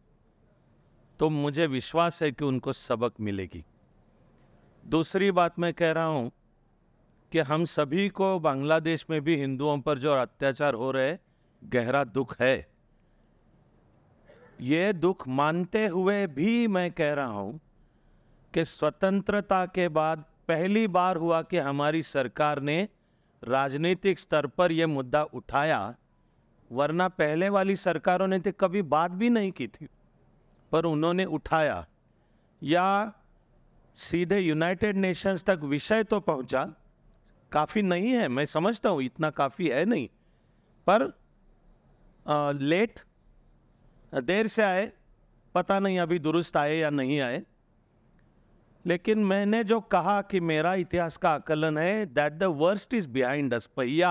तो मुझे विश्वास है कि उनको सबक मिलेगी दूसरी बात मैं कह रहा हूँ कि हम सभी को बांग्लादेश में भी हिंदुओं पर जो अत्याचार हो रहे गहरा दुख है ये दुख मानते हुए भी मैं कह रहा हूँ कि स्वतंत्रता के बाद पहली बार हुआ कि हमारी सरकार ने राजनीतिक स्तर पर यह मुद्दा उठाया वरना पहले वाली सरकारों ने तो कभी बात भी नहीं की थी पर उन्होंने उठाया या सीधे यूनाइटेड नेशंस तक विषय तो पहुंचा काफ़ी नहीं है मैं समझता हूँ इतना काफ़ी है नहीं पर आ, लेट देर से आए पता नहीं अभी दुरुस्त आए या नहीं आए लेकिन मैंने जो कहा कि मेरा इतिहास का आकलन है that the worst is behind us पहिया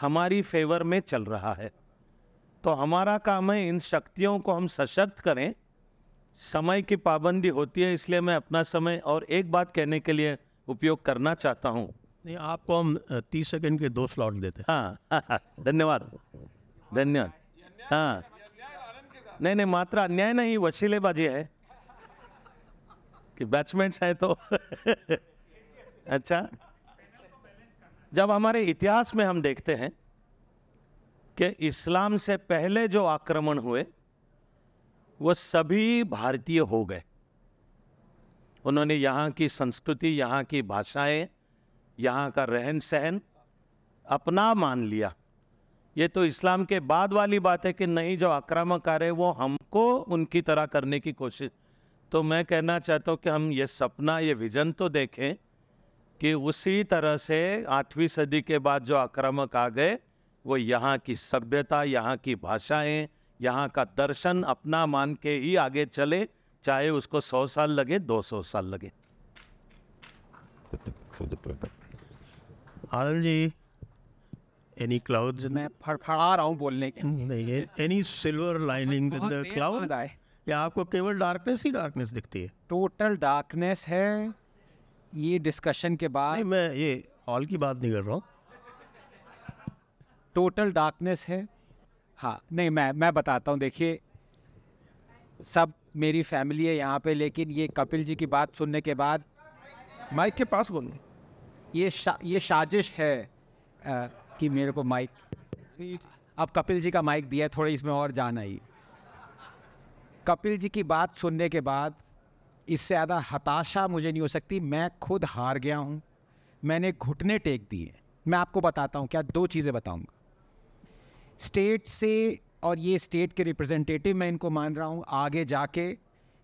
हमारी फेवर में चल रहा है तो हमारा काम है इन शक्तियों को हम सशक्त करें समय की पाबंदी होती है इसलिए मैं अपना समय और एक बात कहने के लिए उपयोग करना चाहता हूँ नहीं आपको हम तीस सेकंड के दो स्लॉट देते हैं हाँ, हाँ, हाँ धन्यवाद धन्यवाद हाँ नहीं नहीं मात्रा अन्याय नहीं वसीलेबाजी है कि बैट्समैन्स हैं तो (laughs) अच्छा जब हमारे इतिहास में हम देखते हैं कि इस्लाम से पहले जो आक्रमण हुए वो सभी भारतीय हो गए उन्होंने यहाँ की संस्कृति यहाँ की भाषाएं यहाँ का रहन सहन अपना मान लिया ये तो इस्लाम के बाद वाली बात है कि नहीं जो आक्रामक आ रहे वो हमको उनकी तरह करने की कोशिश तो मैं कहना चाहता हूँ कि हम ये सपना ये विजन तो देखें कि उसी तरह से आठवीं सदी के बाद जो आक्रामक आ गए वो यहाँ की सभ्यता यहाँ की भाषाएं यहाँ का दर्शन अपना मान के ही आगे चले चाहे उसको सौ साल लगे दो सौ साल लगे आनंद जी एनी क्लाउड मैं फड़फड़ा रहा हूँ बोलने के एनी सिल्वर लाइनिंग क्लाउड आए या आपको केवल डार्कनेस ही डार्कनेस दिखती है टोटल डार्कनेस है ये डिस्कशन के बाद मैं ये हॉल की बात नहीं कर रहा हूँ टोटल डार्कनेस है हाँ नहीं मैं मैं बताता हूँ देखिए सब मेरी फैमिली है यहाँ पे लेकिन ये कपिल जी की बात सुनने के बाद माइक के पास बोलो ये शा, ये साजिश है आ, कि मेरे को माइक अब कपिल जी का माइक दिया थोड़ी इसमें और जान आई कपिल जी की बात सुनने के बाद इससे ज़्यादा हताशा मुझे नहीं हो सकती मैं खुद हार गया हूँ मैंने घुटने टेक दिए मैं आपको बताता हूँ क्या दो चीज़ें बताऊँगा स्टेट से और ये स्टेट के रिप्रेजेंटेटिव मैं इनको मान रहा हूँ आगे जाके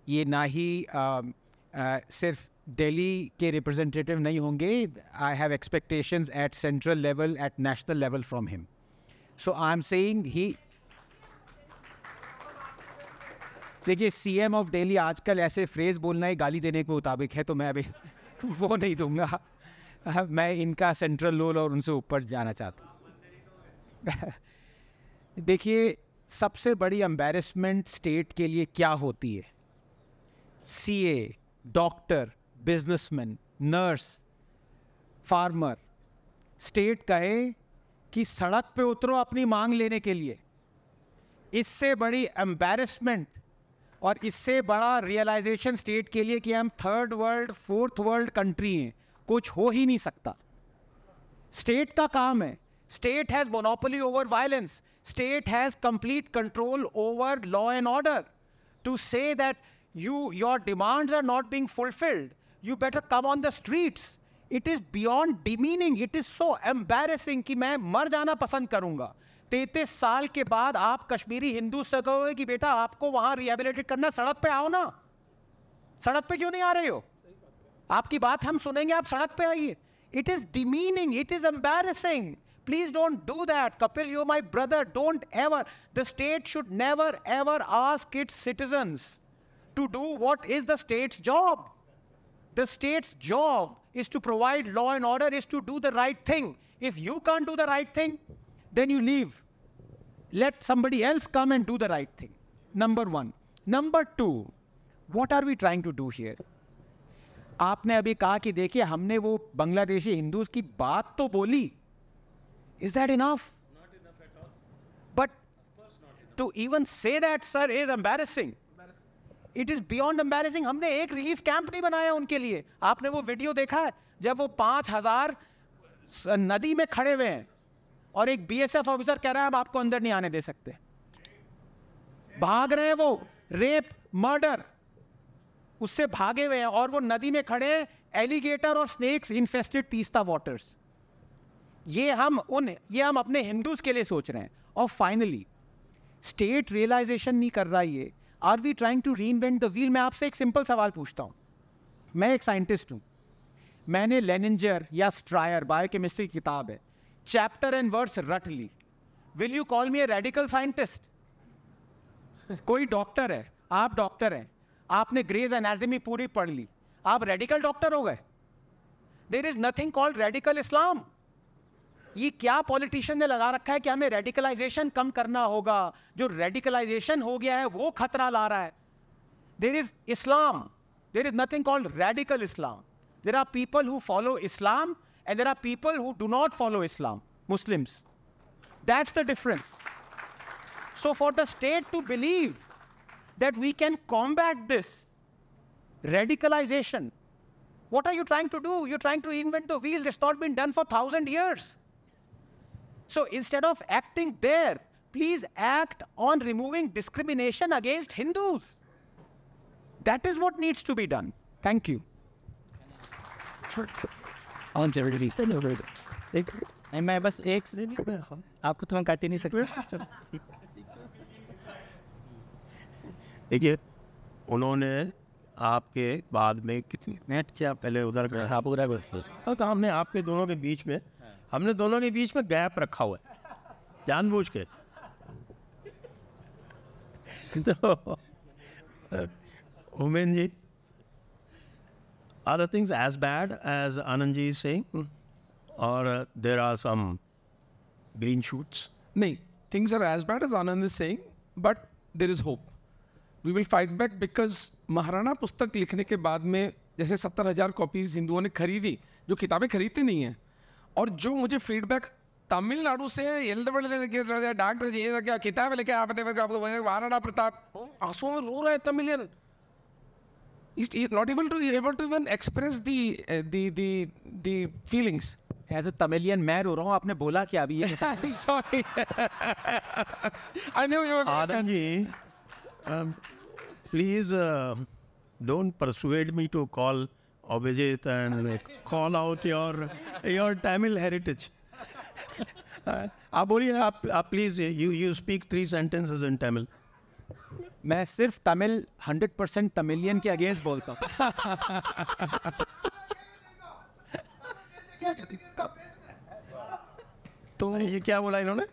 ये ना ही आ, आ, सिर्फ दिल्ली के रिप्रेजेंटेटिव नहीं होंगे I have expectations at central level at national level from him so I am saying ही देखिए एम ऑफ डेली आजकल ऐसे फ्रेज बोलना ही गाली देने के मुताबिक है तो मैं अभी (laughs) वो नहीं दूंगा हाँ, मैं इनका सेंट्रल रोल और उनसे ऊपर जाना चाहता हूँ (laughs) देखिए सबसे बड़ी एम्बेरसमेंट स्टेट के लिए क्या होती है C A doctor businessman nurse farmer state कहे कि सड़क पे उतरो अपनी मांग लेने के लिए इससे बड़ी एम्बेरसमेंट और इससे बड़ा रियलाइजेशन स्टेट के लिए कि हम third world fourth world country हैं कुछ हो ही नहीं सकता स्टेट का काम है state has monopoly over violence state has complete control over law and order to say that you your demands are not being fulfilled you better come on the streets it is beyond demeaning it is so embarrassing कि मैं मर जाना पसंद करूंगा तैतीस साल के बाद आप कश्मीरी हिंदू से कहोगे कि बेटा आपको वहां रिहेबिलिटेट करना सड़क पे आओ ना सड़क पे क्यों नहीं आ रहे हो आपकी बात हम सुनेंगे आप सड़क पे आइए it is demeaning it is embarrassing please don't do that Kapil you my brother don't ever the state should never ever ask its citizen to do what is the state's job the state's job is to provide law and order is to do the right thing if you can do the right thing then you leave. Let somebody else come and do the right thing. Number one. Number two, what are we trying to do here? आपने अभी कहा कि देखिए हमने वो बांग्लादेशी हिंदूज की बात तो बोली is that enough but to even say that sir is embarrassing it is beyond embarrassing हमने एक रिलीफ कैंप नहीं बनाया उनके लिए आपने वो वीडियो देखा है जब वो पांच हजार नदी में खड़े हुए हैं और एक बीएसएफ ऑफिसर कह रहा है आपको अंदर नहीं आने दे सकते भाग रहे हैं वो रेप मर्डर उससे भागे हुए हैं और वो नदी में खड़े एलिगेटर और स्नेक्स इन्फेस्टेड तीस्ता वाटर्स ये हम उन ये हम अपने हिंदूज के लिए सोच रहे हैं और फाइनली स्टेट रियलाइजेशन नहीं कर रहा ये are we trying to re the wheel मैं आपसे एक सिंपल सवाल पूछता हूं मैं एक साइंटिस्ट हूं मैंने लेनिंजर या स्ट्रायर बायोकेमिस्ट्री किताब है चैप्टर एंड वर्ड्स रट ली will you call me a radical scientist कोई डॉक्टर है आप डॉक्टर हैं आपने ग्रेज एनाटमी पूरी पढ़ ली आप रेडिकल डॉक्टर हो गए there is nothing called radical Islam ये क्या पॉलिटिशियन ने लगा रखा है कि हमें रेडिकलाइजेशन कम करना होगा जो रेडिकलाइजेशन हो गया है वो खतरा ला रहा है there is Islam there is nothing called radical Islam there are people who follow Islam And there are people who do not follow Islam, Muslims. That's the difference. So for the state to believe that we can combat this radicalization, what are you trying to do? You're trying to invent the wheel. It's not been done for thousand years. So instead of acting there, please act on removing discrimination against Hindus. That is what needs to be done. Thank you. ऑन नो जरूरी तो एक मैं बस एक से नहीं आपको तो मैं काट ही नहीं सकता देखिए उन्होंने आपके बाद में कितनी नेट क्या पहले उधर कर आप उधर कर तो, तो हमने आपके दोनों के बीच में हमने दोनों के बीच में गैप रखा हुआ है जानबूझ के (laughs) तो उमेन जी other things as bad as Anandji is saying? Or uh, there are some green shoots? No, things are as bad as Anand is saying, but there is hope. We will fight back because Maharana Pustak likhne ke baad mein, jaise 70,000 copies Hinduon ne ने jo kitabe किताबें nahi hai. Aur jo mujhe feedback feedback Tamil Nadu से डॉक्टर जी किताब लेके आप महाराणा प्रताप आंसू में रो रहे Tamilian he's not able to able to even express the uh, the the feelings (laughs) as a tamilian man ro raha hu aapne bola sorry (laughs) i know you are um please uh, don't persuade me to call Abhijit and call out your your tamil heritage (laughs) uh, please you speak three sentences in tamil मैं सिर्फ तमिल हंड्रेड परसेंट तमिलियन के अगेंस्ट बोलता हूँ तो ये क्या बोला इन्होंने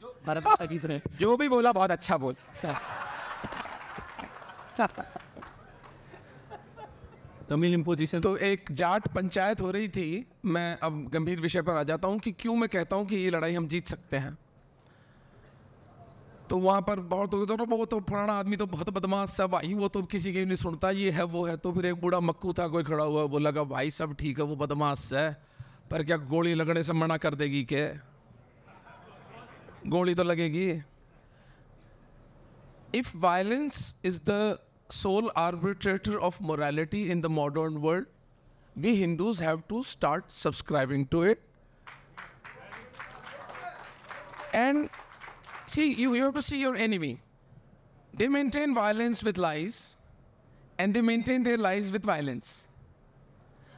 जो, हाँ। जो भी बोला बहुत अच्छा बोल अच्छा। अच्छा। तमिल इम्पोजिशन तो एक जाट पंचायत हो रही थी मैं अब गंभीर विषय पर आ जाता हूँ कि क्यों मैं कहता हूँ कि ये लड़ाई हम जीत सकते हैं तो वहाँ पर बहुत तो वो तो पुराना आदमी तो बहुत बदमाश सा भाई वो तो किसी की नहीं सुनता ये है वो है तो फिर एक बूढ़ा मक्कू था कोई खड़ा हुआ बोला का भाई सब ठीक है वो बदमाश है पर क्या गोली लगने से मना कर देगी के गोली तो लगेगी if violence is the sole arbiter of morality in the modern world we Hindus have to start subscribing to it and See, you, you have to see your enemy. They maintain violence with lies, and they maintain their lies with violence.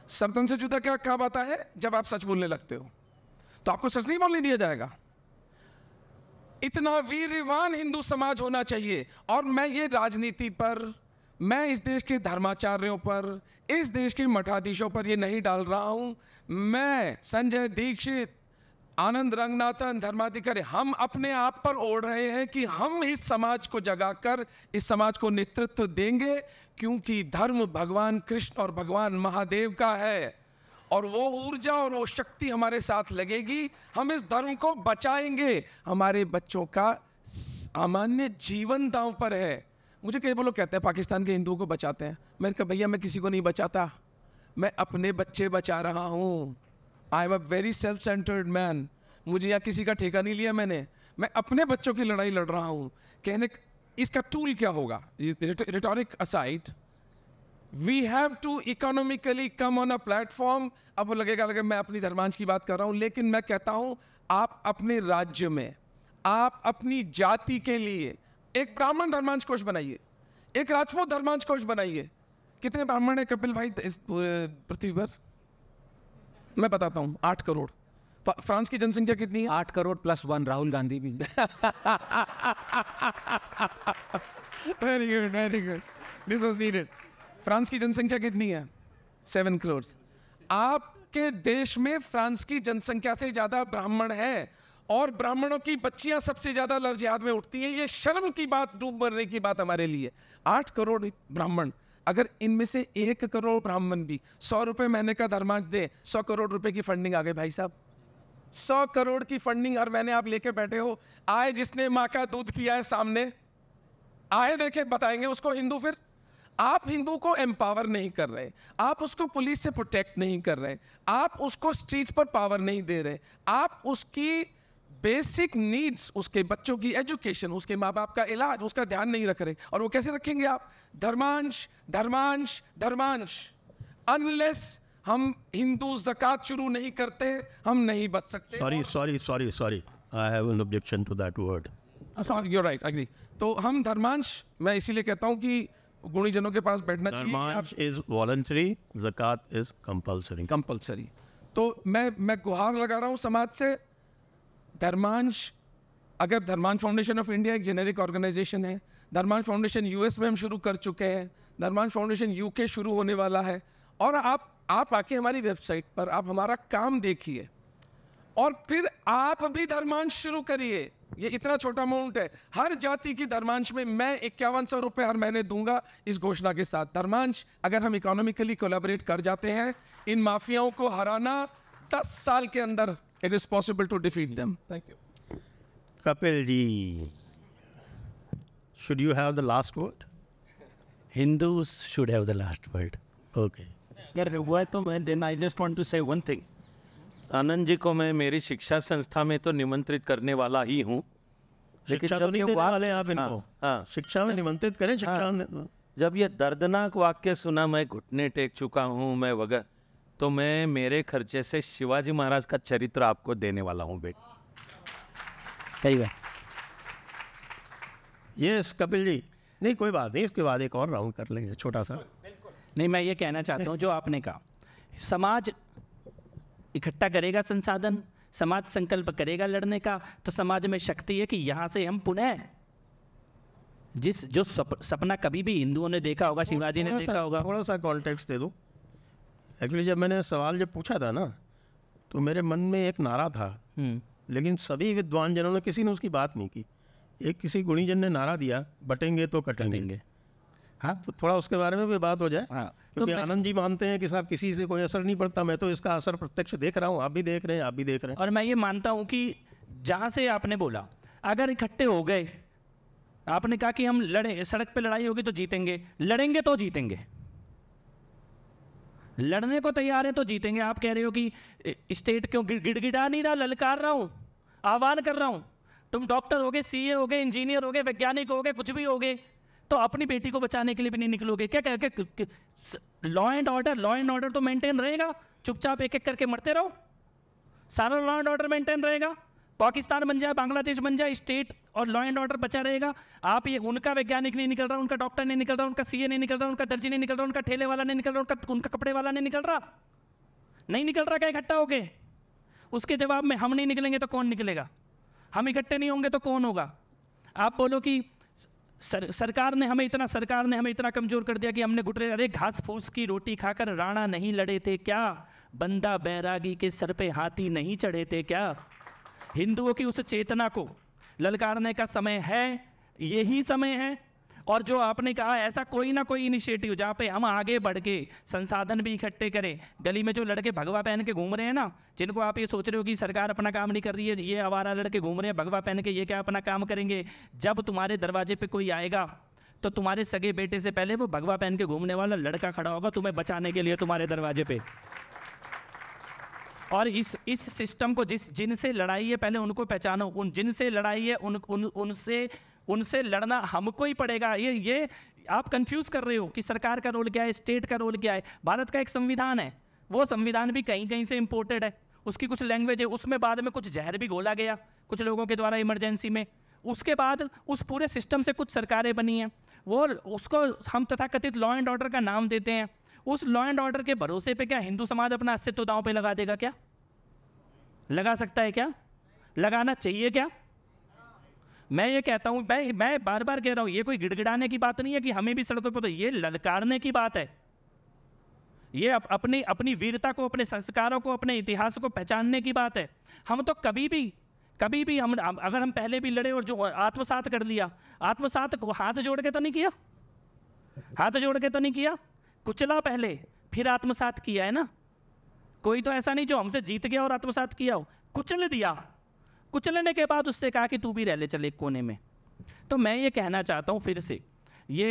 सरतन से जुदा क्या कहा आता है जब आप सच बोलने लगते हो तो आपको सच नहीं बोलने दिया जाएगा इतना वीरवान हिंदू समाज होना चाहिए और मैं ये राजनीति पर मैं इस देश के धर्माचार्यों पर इस देश के मठाधीशों पर ये नहीं डाल रहा हूं मैं संजय दीक्षित आनंद रंगनाथन धर्माधिकारी हम अपने आप पर ओढ़ रहे हैं कि हम इस समाज को जगाकर इस समाज को नेतृत्व देंगे क्योंकि धर्म भगवान कृष्ण और भगवान महादेव का है और वो ऊर्जा और वो शक्ति हमारे साथ लगेगी हम इस धर्म को बचाएंगे हमारे बच्चों का सामान्य जीवन दाव पर है मुझे कई बोलो कहते हैं पाकिस्तान के हिंदुओं को बचाते हैं मैंने कहा भैया मैं किसी को नहीं बचाता मैं अपने बच्चे बचा रहा हूँ I am a very self centred man मुझे या किसी का ठेका नहीं लिया मैंने मैं अपने बच्चों की लड़ाई लड़ रहा हूँ कहने इसका टूल क्या होगा rhetoric aside we have to economically come on a platform अब वो लगेगा लगे मैं अपनी धर्मांश की बात कर रहा हूँ लेकिन मैं कहता हूँ आप अपने राज्य में आप अपनी जाति के लिए एक ब्राह्मण धर्मांश कोष बनाइए एक राजपूत धर्मांश कोष बनाइए कितने ब्राह्मण है कपिल भाई इस पूरे पृथ्वी पर मैं बताता हूँ आठ करोड़ फ्रांस की जनसंख्या कितनी है आठ करोड़ प्लस वन राहुल गांधी भी very good very good this was needed France की जनसंख्या कितनी है सेवन करोड़ आपके देश में फ्रांस की जनसंख्या से ज़्यादा ब्राह्मण है और ब्राह्मणों की बच्चियां सबसे ज़्यादा लव जिहाद में उठती हैं ये शर्म की बात डूब मरने की बात हमारे लिए आठ करोड़ ब्राह्मण अगर इनमें से एक करोड़ ब्राह्मण भी सौ रुपये महीने का धर्मांक दे सौ करोड़ रुपए की फंडिंग आ गई भाई साहब सौ करोड़ की फंडिंग हर महीने आप लेके बैठे हो आए जिसने माँ का दूध पिया है सामने आए देखे बताएंगे उसको हिंदू फिर आप हिंदू को एम्पावर नहीं कर रहे आप उसको पुलिस से प्रोटेक्ट नहीं कर रहे आप उसको स्ट्रीट पर पावर नहीं दे रहे आप उसकी बेसिक नीड्स उसके बच्चों की एजुकेशन उसके माँ बाप का इलाज उसका ध्यान नहीं रख रहे और वो कैसे रखेंगे आप धर्मांश धर्मांश धर्मांश अनलेस हम हिंदू जक़ात शुरू नहीं करते हम नहीं बच सकते sorry sorry sorry sorry I have an objection to that word you right agree तो हम धर्मांश मैं इसीलिए कहता हूँ कि गुणीजनों के पास बैठना चाहिए इज वॉलंटरी जक़ात इज कंपलसरी कंपलसरी तो मैं मैं गुहार लगा रहा हूँ समाज से धर्मांश अगर धर्मांश फाउंडेशन ऑफ इंडिया एक जेनेरिक ऑर्गेनाइजेशन है धर्मांश फाउंडेशन यूएस में हम शुरू कर चुके हैं धर्मांश फाउंडेशन यूके शुरू होने वाला है और आप आप आके हमारी वेबसाइट पर आप हमारा काम देखिए और फिर आप भी धर्मांश शुरू करिए ये इतना छोटा अमाउंट है हर जाति की धर्मांश में मैं इक्यावन सौ रुपये हर महीने दूंगा इस घोषणा के साथ धर्मांश अगर हम इकोनॉमिकली कोलाबरेट कर जाते हैं इन माफियाओं को हराना दस साल के अंदर it is possible to defeat them. Thank you. Kapil ji, should you have the last word? Hindus should have the last word. Okay. अगर हुआ तो मैं then I just want to say one thing Anand ji को मैं मेरी शिक्षा संस्था में तो निमंत्रित करने वाला ही हूँ लेकिन तो जब नहीं वाले आप इनको हाँ, हाँ शिक्षा में निमंत्रित करें शिक्षा हाँ, जब ये दर्दनाक वाक्य सुना मैं घुटने टेक चुका हूँ मैं वगैरह तो मैं मेरे खर्चे से शिवाजी महाराज का चरित्र आपको देने वाला हूँ बेटा बात यस कपिल जी नहीं कोई बात नहीं उसके बाद एक और राउंड कर लेंगे छोटा सा नहीं मैं ये कहना चाहता हूँ जो आपने कहा समाज इकट्ठा करेगा संसाधन समाज संकल्प करेगा लड़ने का तो समाज में शक्ति है कि यहाँ से हम पुनः जिस जो सप, सपना कभी भी हिंदुओं ने देखा होगा शिवाजी ने देखा होगा थोड़ा सा कॉन्टेक्स्ट दे दो एक्चुअली जब मैंने सवाल जब पूछा था ना तो मेरे मन में एक नारा था हम्म। लेकिन सभी विद्वान जनों ने किसी ने उसकी बात नहीं की एक किसी गुणीजन ने नारा दिया बटेंगे तो कटेंगे हाँ तो थोड़ा उसके बारे में भी बात हो जाए हाँ तो क्योंकि तो आनंद जी मानते हैं कि साहब किसी से कोई असर नहीं पड़ता मैं तो इसका असर प्रत्यक्ष देख रहा हूँ आप भी देख रहे हैं आप भी देख रहे हैं और मैं ये मानता हूँ कि जहाँ से आपने बोला अगर इकट्ठे हो गए आपने कहा कि हम लड़े सड़क पे लड़ाई होगी तो जीतेंगे लड़ेंगे तो जीतेंगे लड़ने को तैयार है तो जीतेंगे आप कह रहे हो कि स्टेट क्यों गिड़गिड़ा नहीं रहा ललकार रहा हूँ आह्वान कर रहा हूँ तुम डॉक्टर हो गए सी हो गए इंजीनियर हो गए वैज्ञानिक हो गए कुछ भी हो गए तो अपनी बेटी को बचाने के लिए भी नहीं निकलोगे क्या कह law and order law and order तो मेंटेन रहेगा चुपचाप एक एक करके मरते रहो सारा लॉ एंड ऑर्डर मेंटेन रहेगा पाकिस्तान बन जाए बांग्लादेश बन जाए स्टेट और लॉ एंड ऑर्डर बचा रहेगा आप ये उनका वैज्ञानिक नहीं निकल रहा उनका डॉक्टर नहीं निकल रहा उनका सीए नहीं निकल रहा उनका दर्जी नहीं निकल रहा उनका ठेले वाला नहीं निकल रहा उनका उनका कपड़े वाला नहीं निकल रहा नहीं निकल रहा क्या इकट्ठा हो गए उसके जवाब में हम नहीं निकलेंगे तो कौन निकलेगा हम इकट्ठे नहीं होंगे तो कौन होगा आप बोलो कि सर सरकार ने हमें इतना सरकार ने हमें इतना कमज़ोर कर दिया कि हमने घुटरे अरे घास फूस की रोटी खाकर राणा नहीं लड़े थे क्या बंदा बैरागी के सर पे हाथी नहीं चढ़े थे क्या हिंदुओं की उस चेतना को ललकारने का समय है यही समय है और जो आपने कहा ऐसा कोई ना कोई इनिशिएटिव जहाँ पे हम आगे बढ़ के संसाधन भी इकट्ठे करें गली में जो लड़के भगवा पहन के घूम रहे हैं ना जिनको आप ये सोच रहे हो कि सरकार अपना काम नहीं कर रही है ये आवारा लड़के घूम रहे हैं भगवा पहन के ये क्या अपना काम करेंगे जब तुम्हारे दरवाजे पर कोई आएगा तो तुम्हारे सगे बेटे से पहले वो भगवा पहन के घूमने वाला लड़का खड़ा होगा तुम्हें बचाने के लिए तुम्हारे दरवाजे पर और इस इस सिस्टम को जिस जिनसे लड़ाई है पहले उनको पहचानो उन जिनसे लड़ाई है उन उन उनसे उनसे लड़ना हमको ही पड़ेगा ये ये आप कंफ्यूज कर रहे हो कि सरकार का रोल क्या है स्टेट का रोल क्या है भारत का एक संविधान है वो संविधान भी कहीं कहीं से इम्पोर्टेड है उसकी कुछ लैंग्वेज है उसमें बाद में कुछ जहर भी घोला गया कुछ लोगों के द्वारा इमरजेंसी में उसके बाद उस पूरे सिस्टम से कुछ सरकारें बनी हैं वो उसको हम तथाकथित लॉ एंड ऑर्डर का नाम देते हैं उस लॉ एंड ऑर्डर के भरोसे पे क्या हिंदू समाज अपना अस्तित्व दांव पे लगा देगा क्या लगा सकता है क्या लगाना चाहिए क्या मैं ये कहता हूँ मैं मैं बार बार कह रहा हूँ ये कोई गिड़गिड़ाने की बात नहीं है कि हमें भी सड़कों पर तो ये ललकारने की बात है ये अप, अपनी अपनी वीरता को अपने संस्कारों को अपने इतिहास को पहचानने की बात है हम तो कभी भी कभी भी हम अगर हम पहले भी लड़े और जो आत्मसात कर लिया आत्मसात हाथ जोड़ के तो नहीं किया हाथ जोड़ के तो नहीं किया कुचला पहले फिर आत्मसात किया है ना कोई तो ऐसा नहीं जो हमसे जीत गया और आत्मसात किया हो कुचल दिया कुचलने के बाद उससे कहा कि तू भी रह ले चले कोने में तो मैं ये कहना चाहता हूँ फिर से ये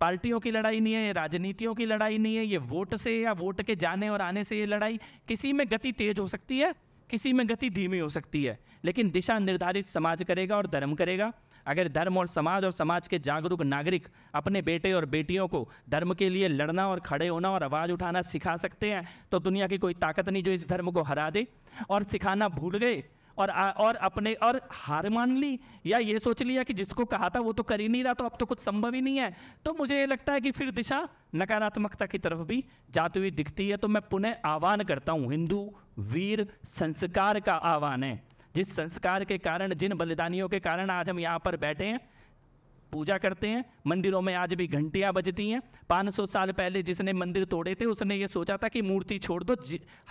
पार्टियों की लड़ाई नहीं है ये राजनीतियों की लड़ाई नहीं है ये वोट से या वोट के जाने और आने से ये लड़ाई किसी में गति तेज हो सकती है किसी में गति धीमी हो सकती है लेकिन दिशा निर्धारित समाज करेगा और धर्म करेगा अगर धर्म और समाज और समाज के जागरूक नागरिक अपने बेटे और बेटियों को धर्म के लिए लड़ना और खड़े होना और आवाज़ उठाना सिखा सकते हैं तो दुनिया की कोई ताकत नहीं जो इस धर्म को हरा दे और सिखाना भूल गए और आ, और अपने और हार मान ली या ये सोच लिया कि जिसको कहा था वो तो कर ही नहीं रहा तो अब तो कुछ संभव ही नहीं है तो मुझे ये लगता है कि फिर दिशा नकारात्मकता की तरफ भी जाती हुई दिखती है तो मैं पुनः आह्वान करता हूँ हिंदू वीर संस्कार का आह्वान है जिस संस्कार के कारण जिन बलिदानियों के कारण आज हम यहाँ पर बैठे हैं पूजा करते हैं मंदिरों में आज भी घंटियाँ बजती हैं 500 साल पहले जिसने मंदिर तोड़े थे उसने ये सोचा था कि मूर्ति छोड़ दो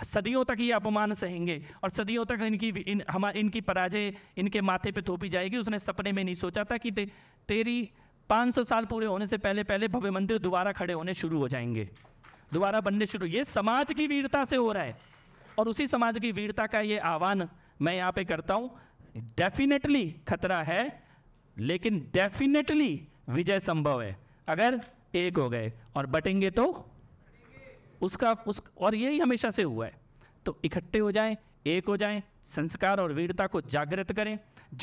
सदियों तक ये अपमान सहेंगे और सदियों तक इनकी इन हम इनकी पराजय इनके माथे पे थोपी जाएगी उसने सपने में नहीं सोचा था कि ते, तेरी 500 साल पूरे होने से पहले पहले भव्य मंदिर दोबारा खड़े होने शुरू हो जाएंगे दोबारा बनने शुरू ये समाज की वीरता से हो रहा है और उसी समाज की वीरता का ये आह्वान मैं यहां पे करता हूं डेफिनेटली खतरा है लेकिन डेफिनेटली विजय संभव है अगर एक हो गए और बटेंगे तो उसका उस और यही हमेशा से हुआ है तो इकट्ठे हो जाएं एक हो जाएं संस्कार और वीरता को जागृत करें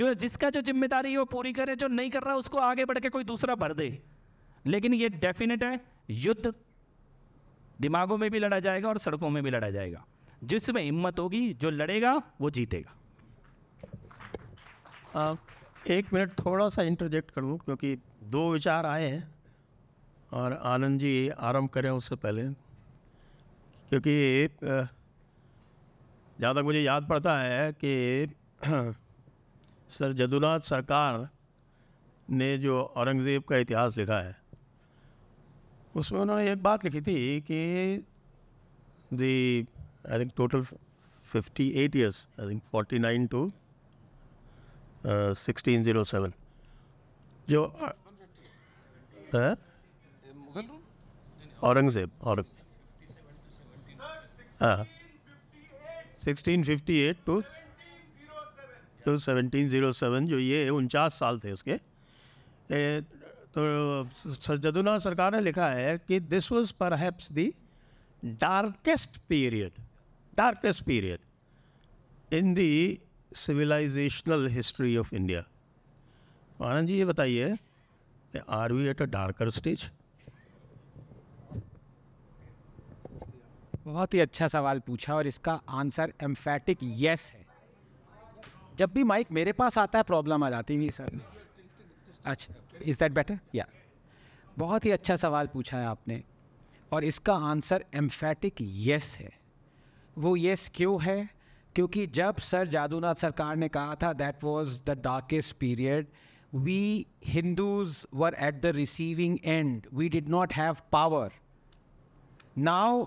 जो जिसका जो जिम्मेदारी है वो पूरी करे जो नहीं कर रहा उसको आगे बढ़ के कोई दूसरा भर दे लेकिन ये डेफिनेट है युद्ध दिमागों में भी लड़ा जाएगा और सड़कों में भी लड़ा जाएगा जिसमें हिम्मत होगी जो लड़ेगा वो जीतेगा आ, एक मिनट थोड़ा सा इंटरजेक्ट कर लूँ क्योंकि दो विचार आए हैं और आनंद जी आरंभ करें उससे पहले क्योंकि जहाँ तक मुझे याद पड़ता है कि (clears throat) सर जदुनाथ सरकार ने जो औरंगज़ेब का इतिहास लिखा है उसमें उन्होंने एक बात लिखी थी कि दी I think total fifty eight years I think forty nine to sixteen zero seven जो औरंगजेब और हाँ sixteen fifty eight to to seventeen zero seven जो ये उनचास साल थे उसके ए, तो जदुना सरकार ने लिखा है कि दिस वॉज पर the darkest period darkest period in the civilizational history of India. Anand ji ये बताइए कि are we at a darker stage बहुत ही अच्छा सवाल पूछा और इसका आंसर एम्फेटिक यस है जब भी माइक मेरे पास आता है प्रॉब्लम आ जाती है सर अच्छा इज़ दैट बेटर या बहुत ही अच्छा सवाल पूछा है आपने और इसका आंसर एम्फेटिक यस है वो ये स्क्यू है क्योंकि जब सर जादूनाथ सरकार ने कहा था that was the darkest period we Hindus were at the receiving end we did not have power now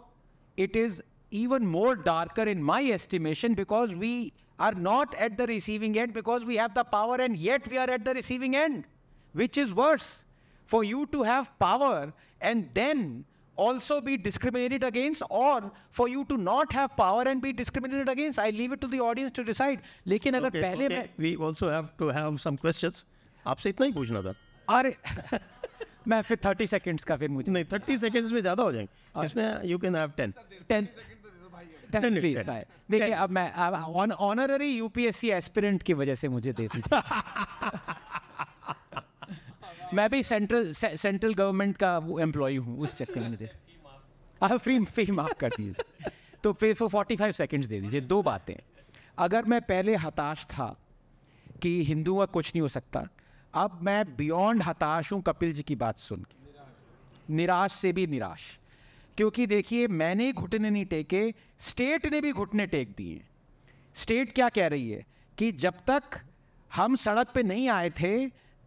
it is even more darker in my estimation because we are not at the receiving end because we have the power and yet we are at the receiving end, which is worse. For you to have power and then also be discriminated against or for you to not have power and be discriminated against i leave it to the audience to decide लेकिन okay. we also have to have some questions आपसे इतना ही पूछना था अरे (laughs) मैं फिर थर्टी सेकेंड्स का फिर मुझे नहीं थर्टी सेकेंड्स में ज़्यादा हो जाएंगे इसमें you can have ten ten please देखिए अब मैं ऑनररी यूपीएससी एस्पिरेंट की वजह से मुझे दे दीजिए (laughs) मैं भी सेंट्रल सेंट्रल गवर्नमेंट का वो एम्प्लॉय हूँ उस चक्कर में मुझे हाँ फ्री फ्री माफ कर दीजिए तो फिर वो फोर्टी फाइव सेकेंड्स दे दीजिए दो बातें अगर मैं पहले हताश था कि हिंदू का कुछ नहीं हो सकता अब मैं बियॉन्ड हताश हूँ कपिल जी की बात सुन के निराश से भी निराश क्योंकि देखिए मैंने घुटने नहीं टेके स्टेट ने भी घुटने टेक दिए स्टेट क्या कह रही है कि जब तक हम सड़क पे नहीं आए थे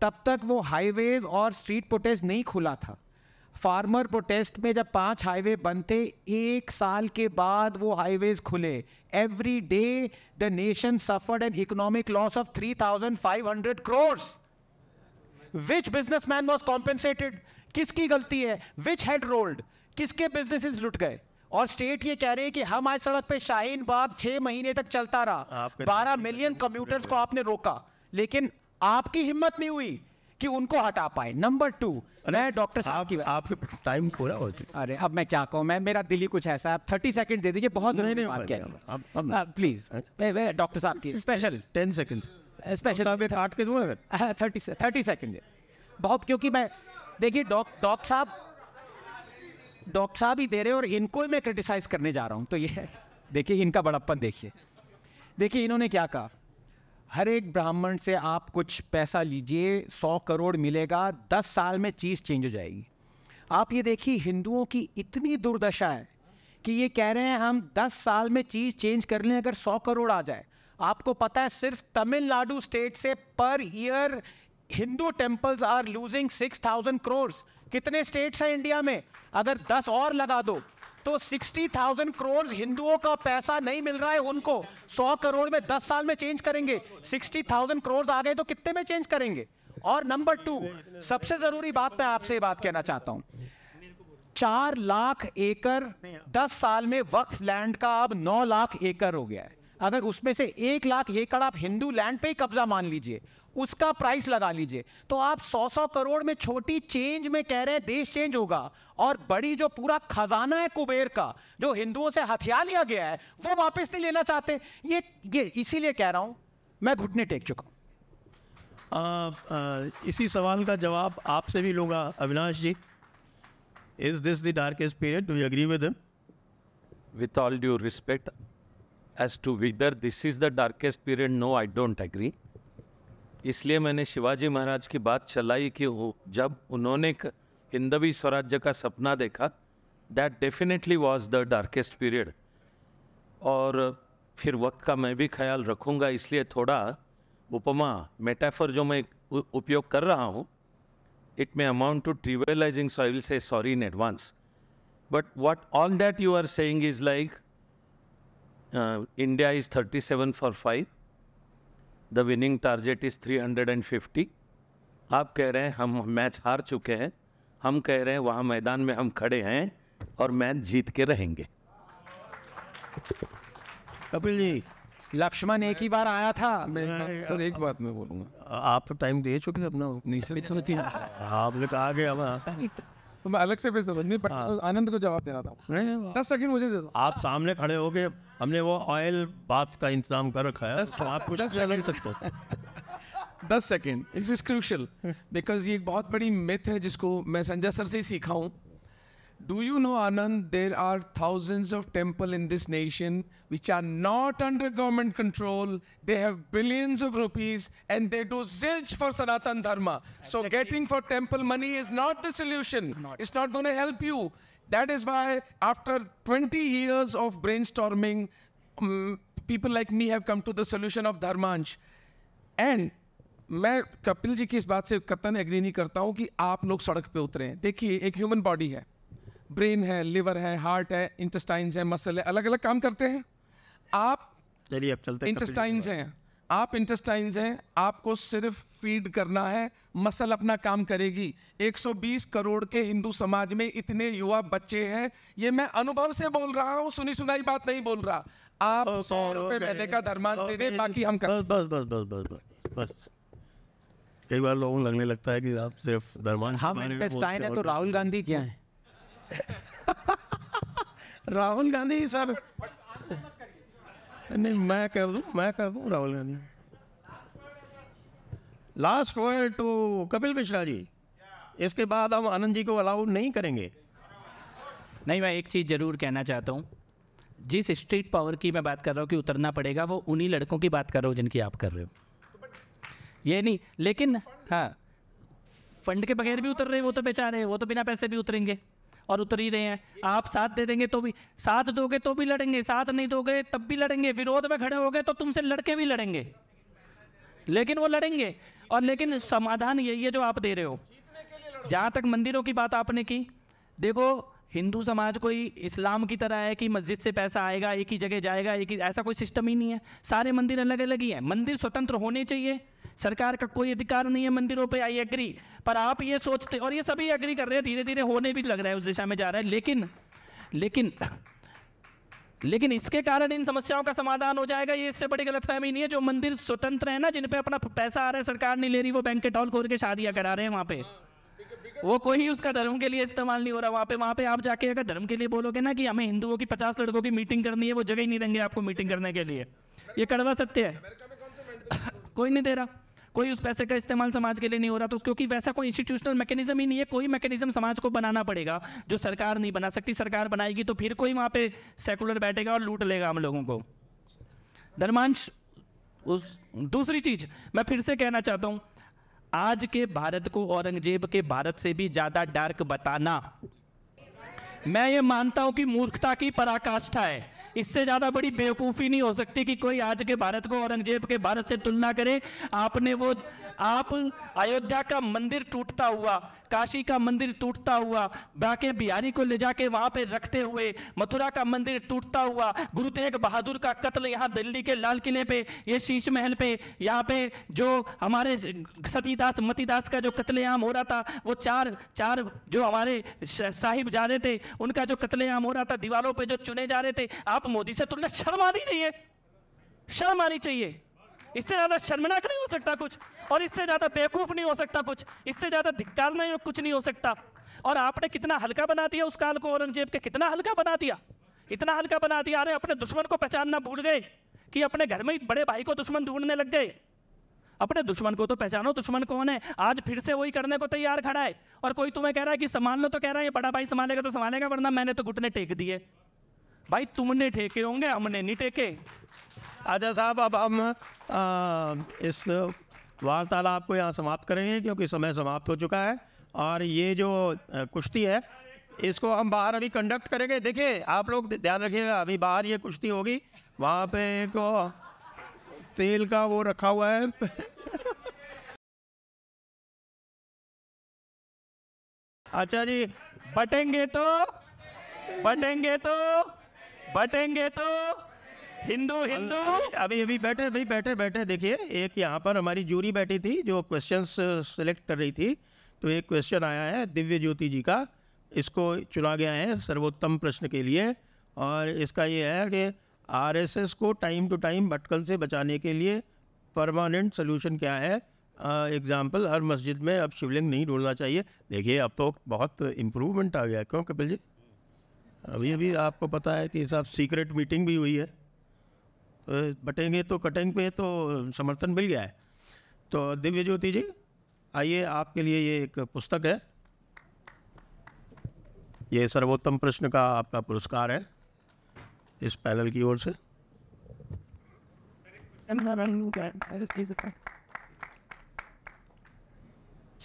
तब तक वो हाईवेज और स्ट्रीट प्रोटेस्ट नहीं खुला था फार्मर प्रोटेस्ट में जब पांच हाईवे बनते एक साल के बाद वो हाईवेज खुले every day the nation suffered an economic loss of three thousand five hundred crores which businessman was compensated किसकी गलती है विच हेड रोल्ड किसके बिजनेस लुट गए और स्टेट ये कह रहे हैं कि हम आज सड़क पे शाहीन बाग छह महीने तक चलता रहा बारह मिलियन कम्यूटर्स को आपने रोका लेकिन आपकी हिम्मत नहीं हुई कि उनको हटा पाए नंबर टू मैं डॉक्टर साहब की आप टाइम पूरा हो चुका अरे अब मैं क्या कहूँ मैं मेरा दिल ही कुछ ऐसा है आप थर्टी सेकंड दे दीजिए बहुत नहीं, नहीं, प्लीज डॉक्टर साहब की स्पेशल टेन सेकेंड स्पेशल आठ के दूंगा थर्टी थर्टी सेकेंड बहुत क्योंकि मैं देखिए डॉक डॉक्टर साहब डॉक्टर साहब ही दे रहे हैं और इनको ही मैं क्रिटिसाइज करने जा रहा हूँ तो ये देखिए इनका बड़प्पन देखिए देखिए इन्होंने क्या कहा हर एक ब्राह्मण से आप कुछ पैसा लीजिए सौ करोड़ मिलेगा दस साल में चीज़ चेंज हो जाएगी आप ये देखिए हिंदुओं की इतनी दुर्दशा है कि ये कह रहे हैं हम दस साल में चीज़ चेंज कर लें अगर सौ करोड़ आ जाए आपको पता है सिर्फ तमिलनाडु स्टेट से per year Hindu temples are losing six thousand crore कितने स्टेट्स हैं इंडिया में अगर दस और लगा दो तो 60,000 करोड़ हिंदुओं का पैसा नहीं मिल रहा है उनको 100 करोड़ में 10 साल में चेंज करेंगे 60,000 करोड़ आ गए तो कितने में चेंज करेंगे और नंबर टू सबसे जरूरी बात मैं आपसे बात कहना चाहता हूं चार लाख एकड़ दस साल में वक्फ लैंड का अब नौ लाख एकड़ हो गया है अगर उसमें से एक लाख एकड़ आप हिंदू लैंड पे ही कब्जा मान लीजिए उसका प्राइस लगा लीजिए तो आप 100-100 करोड़ में छोटी चेंज में कह रहे हैं देश चेंज होगा और बड़ी जो पूरा खजाना है कुबेर का जो हिंदुओं से हथियार लिया गया है वो वापस नहीं लेना चाहते ये ये इसीलिए कह रहा हूं मैं घुटने टेक चुका हूं इसी सवाल का जवाब आपसे भी लूंगा Avinash ji is this the period to agree with with all due respect as as to whether this is the darkest period no i don't agree इसलिए मैंने शिवाजी महाराज की बात चलाई कि वो जब उन्होंने हिंदवी स्वराज्य का सपना देखा that definitely was the darkest period और फिर वक्त का मैं भी ख्याल रखूँगा इसलिए थोड़ा उपमा मेटाफर जो मैं उपयोग कर रहा हूँ it may amount to trivializing, so I will say sorry in advance but what all that you are saying is like India is thirty seven for five the winning target is three hundred and fifty आप कह रहे हैं हम मैच हार चुके हैं हम कह रहे हैं वहाँ मैदान में हम खड़े हैं और मैच जीत के रहेंगे कपिल जी लक्ष्मण एक ही बार आया था मैं सर एक बात मैं बोलूँगा आप तो टाइम दे चुके अपना आपने कहा गया तो मैं अलग से फिर समझ नहीं हाँ। आनंद को जवाब देना था नहीं दस सेकंड मुझे दे दो आप सामने खड़े हो गए हमने वो ऑयल बात का इंतजाम कर रखा है दस, तो आप कुछ कर सकते (laughs) दस second it's is crucial because ये एक बहुत बड़ी मिथ है जिसको मैं संजय सर से ही सीखा हूँ Do you know, Anand, there are thousands of temples in this nation which are not under government control. They have billions of rupees and they do zilch for Sanatan Dharma. So getting for temple money is not the solution. It's not going to help you. That is why after 20 years of brainstorming, um, people like me have come to the solution of Dharmansh. And मैं कपिल जी की इस बात से कतन एग्री नहीं करता हूँ कि आप लोग सड़क पे उतरे देखिए एक ह्यूमन बॉडी है ब्रेन है लिवर है हार्ट है इंटेस्टाइन्स है मसल है अलग अलग काम करते हैं आप चलिए अब चलते इंटेस्टाइन्स हैं आप इंटेस्टाइन्स हैं आपको सिर्फ फीड करना है मसल अपना काम करेगी 120 करोड़ के हिंदू समाज में इतने युवा बच्चे हैं ये मैं अनुभव से बोल रहा हूँ सुनी सुनाई बात नहीं बोल रहा आप सौ रुपये महीने का धर्मांश दे दे बाकी हम कर बस बस बस बस बस बस कई बार लोगों लगने लगता है कि आप सिर्फ धर्मांश हम इंटेस्टाइन है तो राहुल गांधी क्या है राहुल गांधी सर नहीं मैं कर दूं मैं कर दूं Rahul Gandhi last word to Kapil Mishra ji इसके बाद हम आनंद जी को अलाउ नहीं करेंगे नहीं मैं एक चीज़ ज़रूर कहना चाहता हूँ जिस स्ट्रीट पावर की मैं बात कर रहा हूँ कि उतरना पड़ेगा वो उन्हीं लड़कों की बात कर रहा हूँ जिनकी आप कर रहे हो ये नहीं लेकिन हाँ फंड के बगैर भी उतर रहे वो तो बेचारे वो तो बिना पैसे भी उतरेंगे और उतर ही रहे हैं आप साथ दे देंगे तो भी साथ दोगे तो भी लड़ेंगे साथ नहीं दोगे तब भी लड़ेंगे विरोध में खड़े हो गए तो तुमसे लड़के भी लड़ेंगे लेकिन वो लड़ेंगे और लेकिन समाधान यही है जो आप दे रहे हो जहाँ तक मंदिरों की बात आपने की देखो हिंदू समाज कोई इस्लाम की तरह है कि मस्जिद से पैसा आएगा एक ही जगह जाएगा एक ही ऐसा कोई सिस्टम ही नहीं है सारे मंदिर अलग अलग ही हैं मंदिर स्वतंत्र होने चाहिए सरकार का कोई अधिकार नहीं है मंदिरों पे आई एग्री पर आप ये सोचते और ये सभी एग्री कर रहे हैं धीरे धीरे होने भी लग रहा है उस दिशा में जा रहा है लेकिन लेकिन लेकिन इसके कारण इन समस्याओं का समाधान हो जाएगा ये इससे बड़ी गलतफहमी नहीं है जो मंदिर स्वतंत्र है ना जिन पे अपना पैसा आ रहा है सरकार नहीं ले रही वो बैंक के टॉल खोल के शादियां करा रहे हैं वहाँ पे वो कोई उसका धर्म के लिए इस्तेमाल नहीं हो रहा वहाँ पे वहाँ पे आप जाके अगर धर्म के लिए बोलोगे ना कि हमें हिंदुओं की पचास लड़कों की मीटिंग करनी है वो जगह ही नहीं देंगे आपको मीटिंग करने के लिए ये कड़वा सत्य है (laughs) कोई नहीं दे रहा कोई उस पैसे का इस्तेमाल समाज के लिए नहीं हो रहा तो क्योंकि वैसा कोई इंस्टीट्यूशनल मैकेनिज्म ही नहीं है कोई मैकेनिज्म समाज को बनाना पड़ेगा जो सरकार नहीं बना सकती सरकार बनाएगी तो फिर कोई वहाँ पे सेकुलर बैठेगा और लूट लेगा हम लोगों को धर्मांश उस दूसरी चीज़ मैं फिर से कहना चाहता हूँ आज के भारत को औरंगजेब के भारत से भी ज़्यादा डार्क बताना मैं ये मानता हूं कि मूर्खता की पराकाष्ठा है इससे ज़्यादा बड़ी बेवकूफ़ी नहीं हो सकती कि कोई आज के भारत को औरंगजेब के भारत से तुलना करे आपने वो आप अयोध्या का मंदिर टूटता हुआ काशी का मंदिर टूटता हुआ बाके बिहारी को ले जाके वहाँ पे रखते हुए मथुरा का मंदिर टूटता हुआ गुरु तेग बहादुर का कत्ल यहाँ दिल्ली के लाल किले पे ये शीश महल पे यहाँ पे जो हमारे सतीदास मतीदास का जो कत्लेआम हो रहा था वो चार चार जो हमारे साहिब जा रहे थे उनका जो कत्लेआम हो रहा था दीवारों पर जो चुने जा रहे थे आप मोदी से तुमने शर्म आनी चाहिए शर्म आनी चाहिए इससे ज़्यादा शर्मनाक नहीं हो सकता कुछ और इससे ज़्यादा बेवकूफ़ नहीं हो सकता कुछ इससे ज़्यादा धिक्कार नहीं हो कुछ नहीं हो सकता और आपने कितना हल्का बना दिया उस काल को औरंगजेब के कितना हल्का बना दिया इतना हल्का बना दिया अरे अपने दुश्मन को पहचानना भूल गए कि अपने घर में बड़े भाई को दुश्मन ढूंढने लग गए अपने दुश्मन को तो पहचानो दुश्मन कौन है आज फिर से वही करने को तैयार खड़ा है और कोई तुम्हें कह रहा है कि संभाल लो तो कह रहा है ये बड़ा भाई संभालेगा तो संभालेगा वरना मैंने तो घुटने टेक दिए भाई तुमने ठेके होंगे हमने नहीं ठेके आजा साहब अब हम आ, इस वार्तालाप को यहाँ समाप्त करेंगे क्योंकि समय समाप्त हो चुका है और ये जो कुश्ती है इसको हम बाहर अभी कंडक्ट करेंगे देखिए आप लोग ध्यान रखिएगा अभी बाहर ये कुश्ती होगी वहाँ पे को तेल का वो रखा हुआ है (laughs) अच्छा जी बटेंगे तो बटेंगे तो बटेंगे तो हिंदू हिंदू अभी अभी बैठे भाई बैठे बैठे देखिए एक यहाँ पर हमारी जूरी बैठी थी जो क्वेश्चंस सेलेक्ट uh, कर रही थी तो एक क्वेश्चन आया है दिव्य ज्योति जी का इसको चुना गया है सर्वोत्तम प्रश्न के लिए और इसका ये है कि आरएसएस को टाइम टू टाइम भटकल से बचाने के लिए परमानेंट सोल्यूशन क्या है एग्जाम्पल uh, हर मस्जिद में अब शिवलिंग नहीं ढूंढना चाहिए देखिए अब तो बहुत इम्प्रूवमेंट आ गया क्यों कपिल जी अभी अभी आपको पता है कि साहब सीक्रेट मीटिंग भी हुई है तो बटेंगे तो कटेंगे पे तो समर्थन मिल गया है तो दिव्य ज्योति जी आइए आपके लिए ये एक पुस्तक है ये सर्वोत्तम प्रश्न का आपका पुरस्कार है इस पैनल की ओर से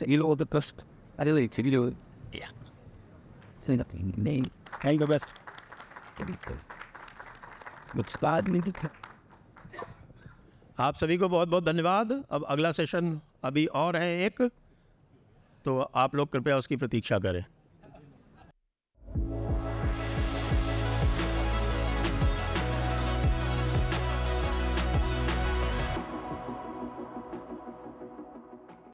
You अरे Yeah. Thank you All the best. आप सभी को बहुत बहुत धन्यवाद अब अगला सेशन अभी और है एक तो आप लोग कृपया उसकी प्रतीक्षा करें